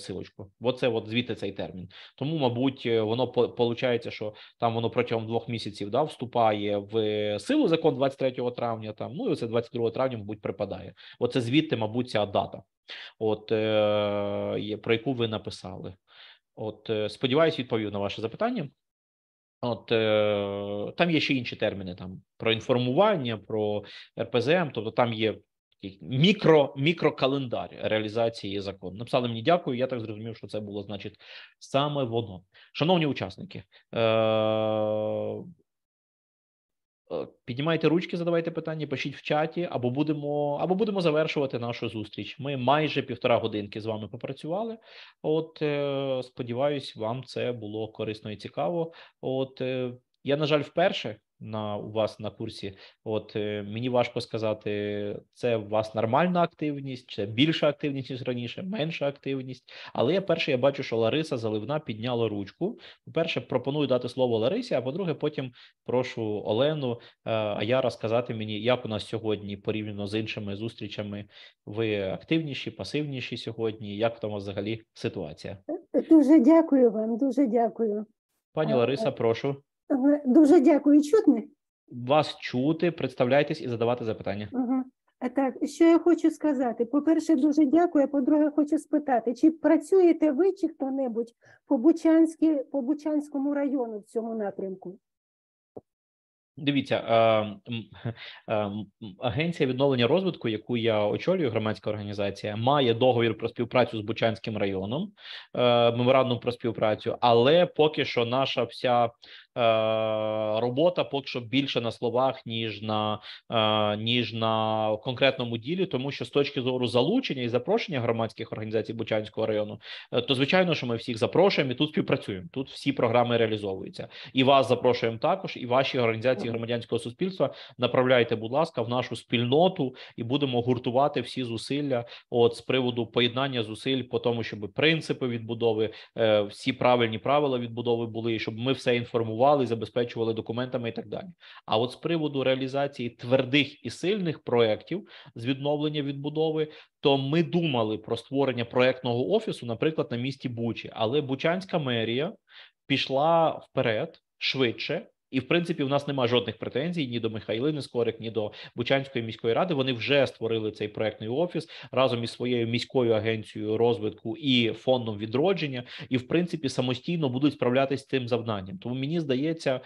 силочку. Оце от звідти цей термін. Тому, мабуть, воно получається, що там воно протягом двох місяців да, вступає в силу закон 23 травня, там, ну і оце 22 травня, мабуть, припадає. Оце звідти, мабуть, ця дата от е, про яку ви написали. От, е, сподіваюсь, відповів на ваше запитання. От е, там є ще інші терміни: там про інформування, про РПЗМ, тобто там є мікро, мікрокалендар реалізації закону. Написали мені дякую. Я так зрозумів, що це було значить саме воно. Шановні учасники. Е, Е, піднімайте ручки, задавайте питання, пишіть в чаті, або будемо або будемо завершувати нашу зустріч. Ми майже півтора годинки з вами попрацювали. От е, сподіваюсь, вам це було корисно і цікаво. От е, я, на жаль, вперше на у вас на курсі. От е, мені важко сказати, це у вас нормальна активність, чи більша активність ніж раніше, менша активність. Але я перше, я бачу, що Лариса заливна підняла ручку. По-перше, пропоную дати слово Ларисі. А по-друге, потім прошу Олену е, а я розказати мені, як у нас сьогодні порівняно з іншими зустрічами. Ви активніші, пасивніші сьогодні? Як там взагалі ситуація? Е, дуже дякую вам, дуже дякую. Пані Лариса, прошу. Дуже дякую, чутне? Вас чути, представляйтесь і задавати запитання. Угу. Так, що я хочу сказати? По-перше, дуже дякую. По-друге, хочу спитати, чи працюєте ви чи хто-небудь по Бучанській, по Бучанському району в цьому напрямку? Дивіться, агенція відновлення розвитку, яку я очолюю, громадська організація, має договір про співпрацю з Бучанським районом, е, меморандум про співпрацю, але поки що наша вся Е, робота поки що більше на словах, ніж на е, ніж на конкретному ділі, тому що з точки зору залучення і запрошення громадських організацій Бучанського району, е, то звичайно, що ми всіх запрошуємо і тут співпрацюємо. Тут всі програми реалізовуються, і вас запрошуємо також, і ваші організації громадянського суспільства направляйте, будь ласка, в нашу спільноту і будемо гуртувати всі зусилля. От з приводу поєднання зусиль по тому, щоб принципи відбудови, всі правильні правила відбудови були, щоб ми все інформували готували, забезпечували документами і так далі. А от з приводу реалізації твердих і сильних проєктів з відновлення відбудови, то ми думали про створення проєктного офісу, наприклад, на місті Бучі, але Бучанська мерія пішла вперед швидше. І в принципі, в нас нема жодних претензій ні до Михайлини Скорик, ні до Бучанської міської ради. Вони вже створили цей проектний офіс разом із своєю міською агенцією розвитку і фондом відродження, і в принципі самостійно будуть справлятися з цим завданням. Тому мені здається, е,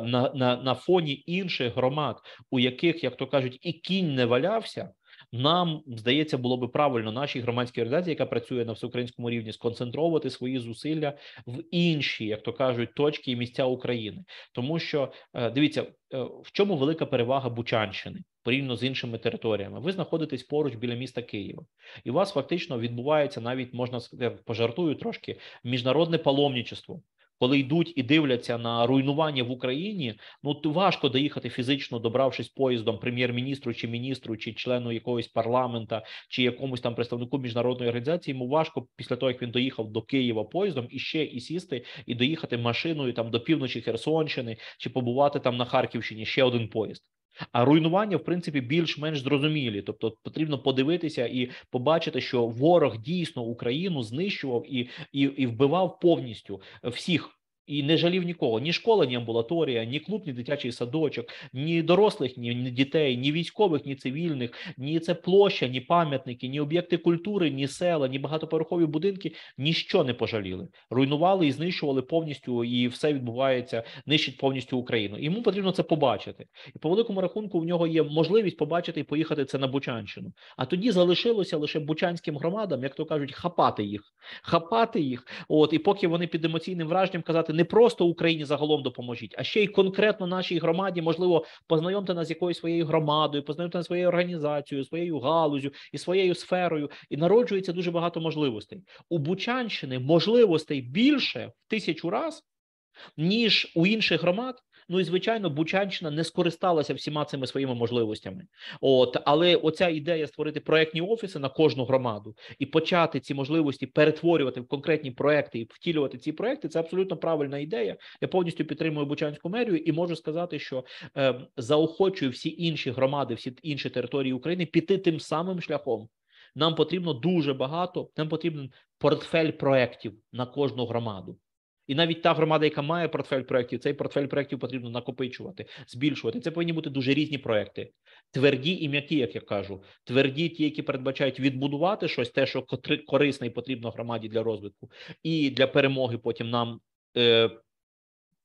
на, на, на фоні інших громад, у яких як то кажуть, і кінь не валявся нам здається, було би правильно нашій громадській організації, яка працює на всеукраїнському рівні, сконцентрувати свої зусилля в інші, як то кажуть, точки і місця України, тому що е, дивіться, е, в чому велика перевага Бучанщини порівняно з іншими територіями. Ви знаходитесь поруч біля міста Києва, і у вас фактично відбувається навіть можна сказати, пожартую трошки міжнародне паломничество коли йдуть і дивляться на руйнування в Україні, ну то важко доїхати фізично, добравшись поїздом прем'єр-міністру чи міністру, чи члену якогось парламента, чи якомусь там представнику міжнародної організації. Йому важко після того як він доїхав до Києва поїздом і ще і сісти, і доїхати машиною там до півночі Херсонщини, чи побувати там на Харківщині ще один поїзд. А руйнування, в принципі, більш-менш зрозумілі. Тобто, потрібно подивитися і побачити, що ворог дійсно Україну знищував і, і, і вбивав повністю всіх. І не жалів нікого ні школа, ні амбулаторія, ні клуб, ні дитячий садочок, ні дорослих, ні, ні дітей, ні військових, ні цивільних, ні це площа, ні пам'ятники, ні об'єкти культури, ні села, ні багатоповерхові будинки ніщо не пожаліли. Руйнували і знищували повністю, і все відбувається, нищить повністю Україну. йому потрібно це побачити. І по великому рахунку в нього є можливість побачити і поїхати це на Бучанщину. А тоді залишилося лише бучанським громадам, як то кажуть, хапати їх, хапати їх. От і поки вони під емоційним враженням казати допомагати не просто Україні загалом допоможіть, а ще й конкретно нашій громаді. Можливо, познайомте нас з якоюсь своєю громадою, познайомте нас своєю організацією, своєю галузю і своєю сферою. І народжується дуже багато можливостей у Бучанщини. Можливостей більше в тисячу раз. Ніж у інших громад, Ну і звичайно, Бучанщина не скористалася всіма цими своїми можливостями. От але оця ідея створити проектні офіси на кожну громаду і почати ці можливості перетворювати в конкретні проекти і втілювати ці проекти. Це абсолютно правильна ідея. Я повністю підтримую Бучанську мерію і можу сказати, що е, заохочую всі інші громади, всі інші території України піти тим самим шляхом. Нам потрібно дуже багато. Нам потрібен портфель проєктів на кожну громаду. І навіть та громада, яка має портфель проєктів, цей портфель проєктів потрібно накопичувати, збільшувати. Це повинні бути дуже різні проекти, Тверді і м'які, як я кажу, тверді, ті, які передбачають відбудувати щось, те, що корисне і потрібно громаді для розвитку, і для перемоги потім нам. Е,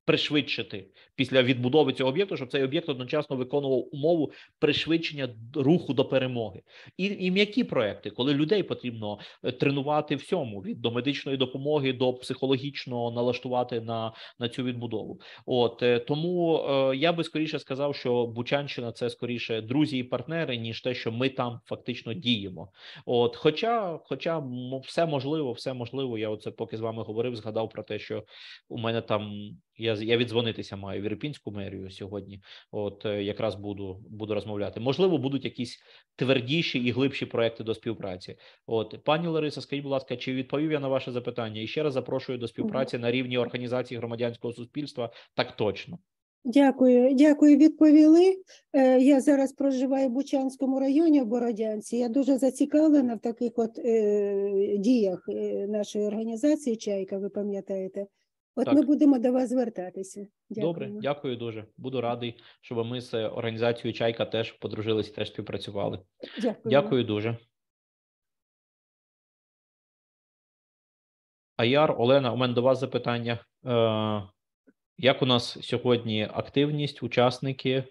пришвидшити після відбудови цього об'єкту, щоб цей об'єкт одночасно виконував умову пришвидшення руху до перемоги, і і м'які проекти, коли людей потрібно е, тренувати всьому від до медичної допомоги до психологічного налаштувати на на цю відбудову. От е, тому е, я би скоріше сказав, що Бучанщина це скоріше друзі і партнери, ніж те, що ми там фактично діємо. От, хоча, хоча все можливо, все можливо, я оце поки з вами говорив, згадав про те, що у мене там. Я я віддзвонитися маю в Ірпінську мерію сьогодні. От е, якраз буду буду розмовляти. Можливо, будуть якісь твердіші і глибші проекти до співпраці. От пані Лариса, скажіть, будь ласка, чи відповів я на ваше запитання? І ще раз запрошую до співпраці на рівні організації громадянського суспільства. Так точно. Дякую, дякую. Відповіли. Е, я зараз проживаю в Бучанському районі в Бородянці. Я дуже зацікавлена в таких от е, діях е, нашої організації. Чайка, ви пам'ятаєте. От так. ми будемо до вас звертатися. Дякую. Добре, дякую дуже. Буду радий, щоб ми з організацією Чайка теж подружились, теж співпрацювали. Дякую. Дякую дуже. Аяр, Олена, у мене до вас запитання. Е, як у нас сьогодні активність, учасники?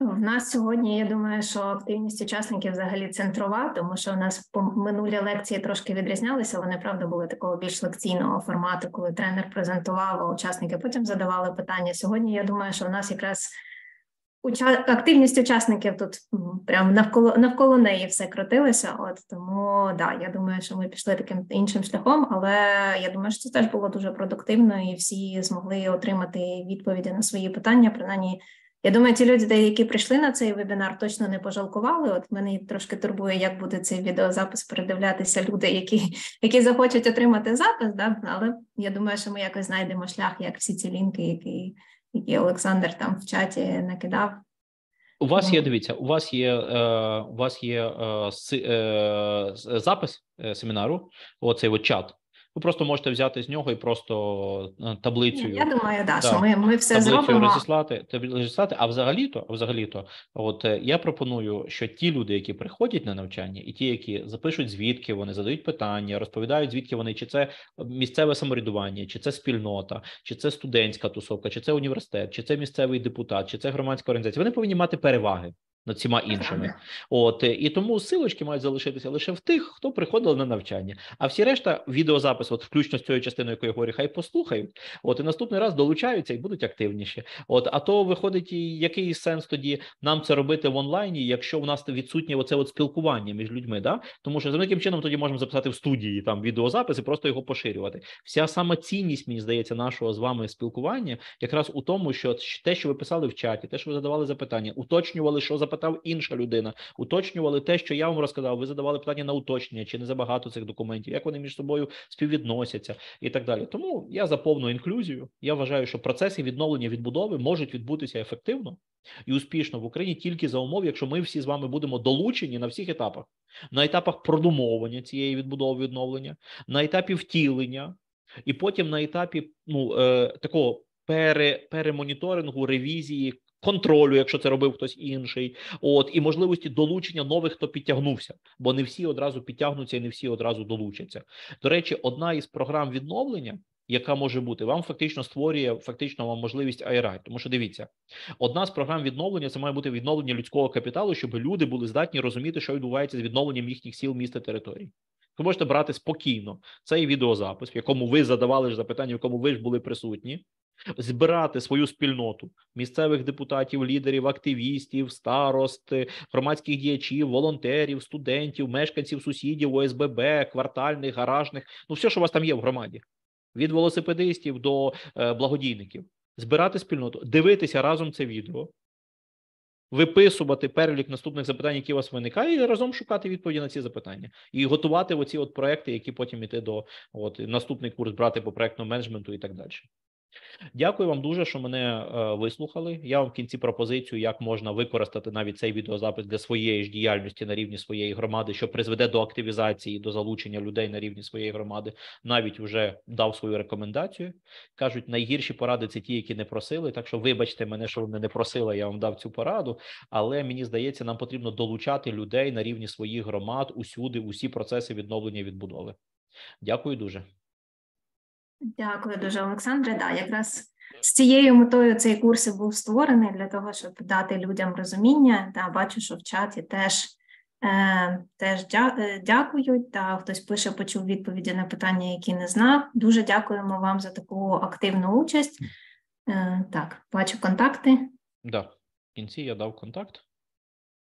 Ну, в нас сьогодні, я думаю, що активність учасників взагалі центрова, тому що у нас по минулі лекції трошки відрізнялися. Вони правда були такого більш лекційного формату, коли тренер презентував, а учасники потім задавали питання. Сьогодні я думаю, що в нас якраз активність учасників тут прям навколо навколо неї все крутилося. От тому да, я думаю, що ми пішли таким іншим шляхом, але я думаю, що це теж було дуже продуктивно, і всі змогли отримати відповіді на свої питання, принаймні. Я думаю, ті люди, які прийшли на цей вебінар, точно не пожалкували. От мене трошки турбує, як буде цей відеозапис передивлятися люди, які які захочуть отримати запис. Да? Але я думаю, що ми якось знайдемо шлях, як всі ці лінки, які які Олександр там в чаті накидав. У вас є ну. дивіться, у вас є е, у вас є е, е, запис е, семінару. Оцей от чат ви просто можете взяти з нього і просто е, таблицю. Я думаю, да, да що ми ми все таблицю зробимо. розіслати, розіслати. А взагалі-то, а взагалі-то, от е, я пропоную, що ті люди, які приходять на навчання, і ті, які запишуть, звідки вони задають питання, розповідають, звідки вони, чи це місцеве самоврядування, чи це спільнота, чи це студентська тусовка, чи це університет, чи це місцевий депутат, чи це громадська організація. Вони повинні мати переваги над всіма іншими, от е, і тому силочки мають залишитися лише в тих, хто приходили на навчання. А всі решта, відеозапис, от включно з цією частиною, яку я говорю, хай послухають. От і наступний раз долучаються і будуть активніші. От, а то виходить, і який сенс тоді нам це робити в онлайні, якщо у нас відсутнє оце от спілкування між людьми, да тому що за яким чином тоді можемо записати в студії там відеозапис і просто його поширювати. Вся сама цінність мені здається нашого з вами спілкування, якраз у тому, що те, що ви писали в чаті, те, що ви задавали запитання, уточнювали, що за Питав, інша людина, уточнювали те, що я вам розказав. Ви задавали питання на уточнення, чи не забагато цих документів, як вони між собою співвідносяться і так далі. Тому я за повну інклюзію. Я вважаю, що процеси відновлення відбудови можуть відбутися ефективно і успішно в Україні тільки за умов, якщо ми всі з вами будемо долучені на всіх етапах, на етапах продумовування цієї відбудови відновлення, на етапі втілення, і потім на етапі ну е, такого пере, перемоніторингу ревізії контролю, якщо це робив хтось інший, от і можливості долучення нових, хто підтягнувся, бо не всі одразу підтягнуться і не всі одразу долучаться. До речі, одна із програм відновлення. Яка може бути, вам фактично створює фактично вам можливість АІРА. Тому що дивіться, одна з програм відновлення це має бути відновлення людського капіталу, щоб люди були здатні розуміти, що відбувається з відновленням їхніх сіл, міста, територій. Ви можете брати спокійно цей відеозапис, в якому ви задавали ж запитання, в якому ви ж були присутні, збирати свою спільноту місцевих депутатів, лідерів, активістів, старост, громадських діячів, волонтерів, студентів, мешканців, сусідів, ОСББ, квартальних, гаражних ну все, що у вас там є в громаді, від велосипедистів до е, благодійників, збирати спільноту, дивитися разом це відео. Виписувати перелік наступних запитань, які у вас виникають, і разом шукати відповіді на ці запитання, і готувати оці от проекти, які потім іти до от наступний курс брати по проектному менеджменту і так далі. Дякую вам дуже, що мене е, вислухали. Я вам в кінці пропозицію, як можна використати навіть цей відеозапис для своєї ж діяльності на рівні своєї громади, що призведе до активізації, до залучення людей на рівні своєї громади. Навіть вже дав свою рекомендацію. кажуть, найгірші поради це ті, які не просили. Так що, вибачте мене, що ви мене не просили. Я вам дав цю пораду. Але мені здається, нам потрібно долучати людей на рівні своїх громад усюди, усі процеси відновлення відбудови. Дякую дуже. Дякую дуже, Олександре. Да, якраз з цією метою цей курс був створений для того, щоб дати людям розуміння. Та бачу, що в чаті теж е, теж е, дякують. Та хтось пише, почув відповіді на питання, які не знав. Дуже дякуємо вам за таку активну участь. Е, так, бачу контакти. Да, в кінці я дав контакт.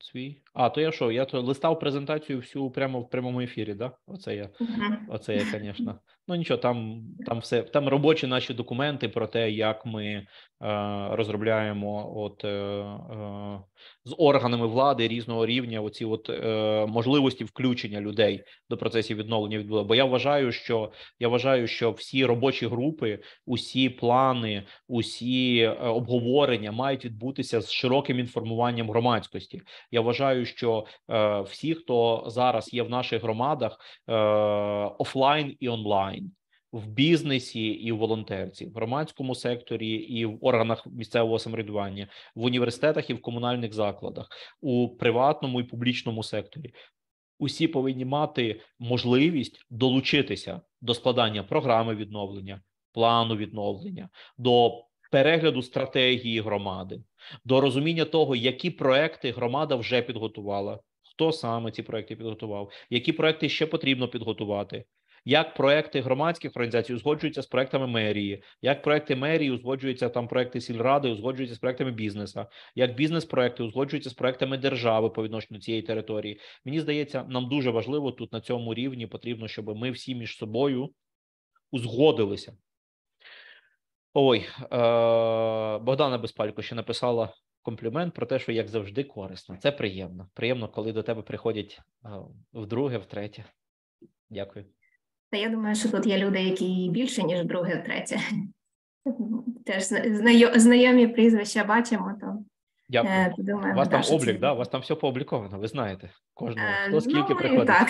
Свій. А, то я що? Я то листав презентацію всю прямо в прямому ефірі, да? Оце я, yeah. оце я, звісно. Ну нічого, там там все, там робочі наші документи про те, як ми Е, розробляємо от е, е, з органами влади різного рівня. Оці от можливості включення людей до процесів відновлення відбула. Бо я вважаю, що я вважаю, що всі робочі групи, усі плани, усі обговорення мають відбутися з широким інформуванням громадськості. Я вважаю, що всі, хто зараз є в наших громадах, офлайн і онлайн в бізнесі і в волонтерці, в громадському секторі, і в органах місцевого самоврядування, в університетах і в комунальних закладах, у приватному і публічному секторі. Усі повинні мати можливість долучитися до складання програми відновлення, плану відновлення, до перегляду стратегії громади, до розуміння того, які проекти громада вже підготувала, хто саме ці проекти підготував, які проекти ще потрібно підготувати, як проекти громадських організацій узгоджуються з проектами мерії, як проекти мерії узгоджуються там проекти сільради, узгоджуються з проектами бізнеса, як бізнес-проекти узгоджуються з проектами держави по відношенню цієї території. Мені здається, нам дуже важливо тут на цьому рівні потрібно, щоб ми всі між собою узгодилися. Ой, е- Богдана Безпалько ще написала. Комплімент про те, що як завжди корисно. Це приємно. Приємно, коли до тебе приходять е, вдруге, втретє. Дякую. Та я думаю, що тут є люди, які більше, ніж друге, третє. Теж знайомі прізвища бачимо, то я е, у вас там облік, да? У вас там все поопубліковано, ви знаєте. Кожного е, хто скільки ну, приходить. Так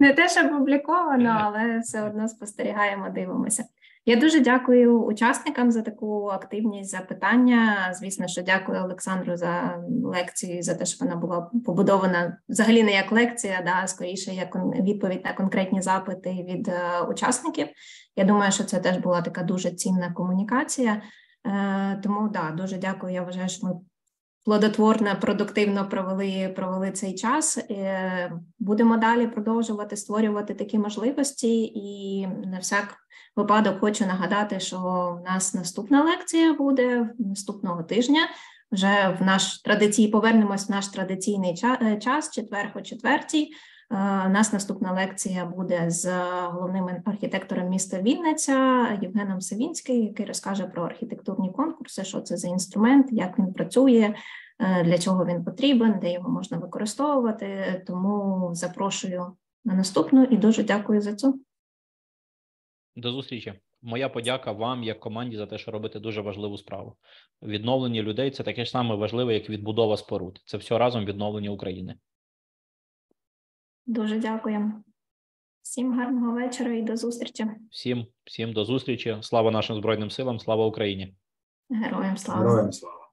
не те, що опубліковано, але все одно спостерігаємо, дивимося. Я дуже дякую учасникам за таку активність за питання. Звісно, що дякую Олександру за лекцію, за те, що вона була побудована взагалі не як лекція, да скоріше як відповідь на конкретні запити від е, учасників. Я думаю, що це теж була така дуже цінна комунікація. Е, тому да, дуже дякую. Я вважаю, що ми плодотворно, продуктивно провели провели цей час. Е, будемо далі продовжувати створювати такі можливості, і на всяк випадок хочу нагадати, що в нас наступна лекція буде наступного тижня. Вже в наш традиції повернемось в наш традиційний е, час четвер о четвертій. Е, у нас наступна лекція буде з головним архітектором міста Вінниця Євгеном Савінським, який розкаже про архітектурні конкурси, що це за інструмент, як він працює, е, для чого він потрібен, де його можна використовувати. Тому запрошую на наступну і дуже дякую за це. До зустрічі. Моя подяка вам як команді за те, що робите дуже важливу справу. Відновлення людей це таке ж саме важливе, як відбудова споруд. Це все разом відновлення України. Дуже дякуємо. Всім гарного вечора і до зустрічі. Всім, всім до зустрічі. Слава нашим збройним силам, слава Україні. Героям слава. Героям слава.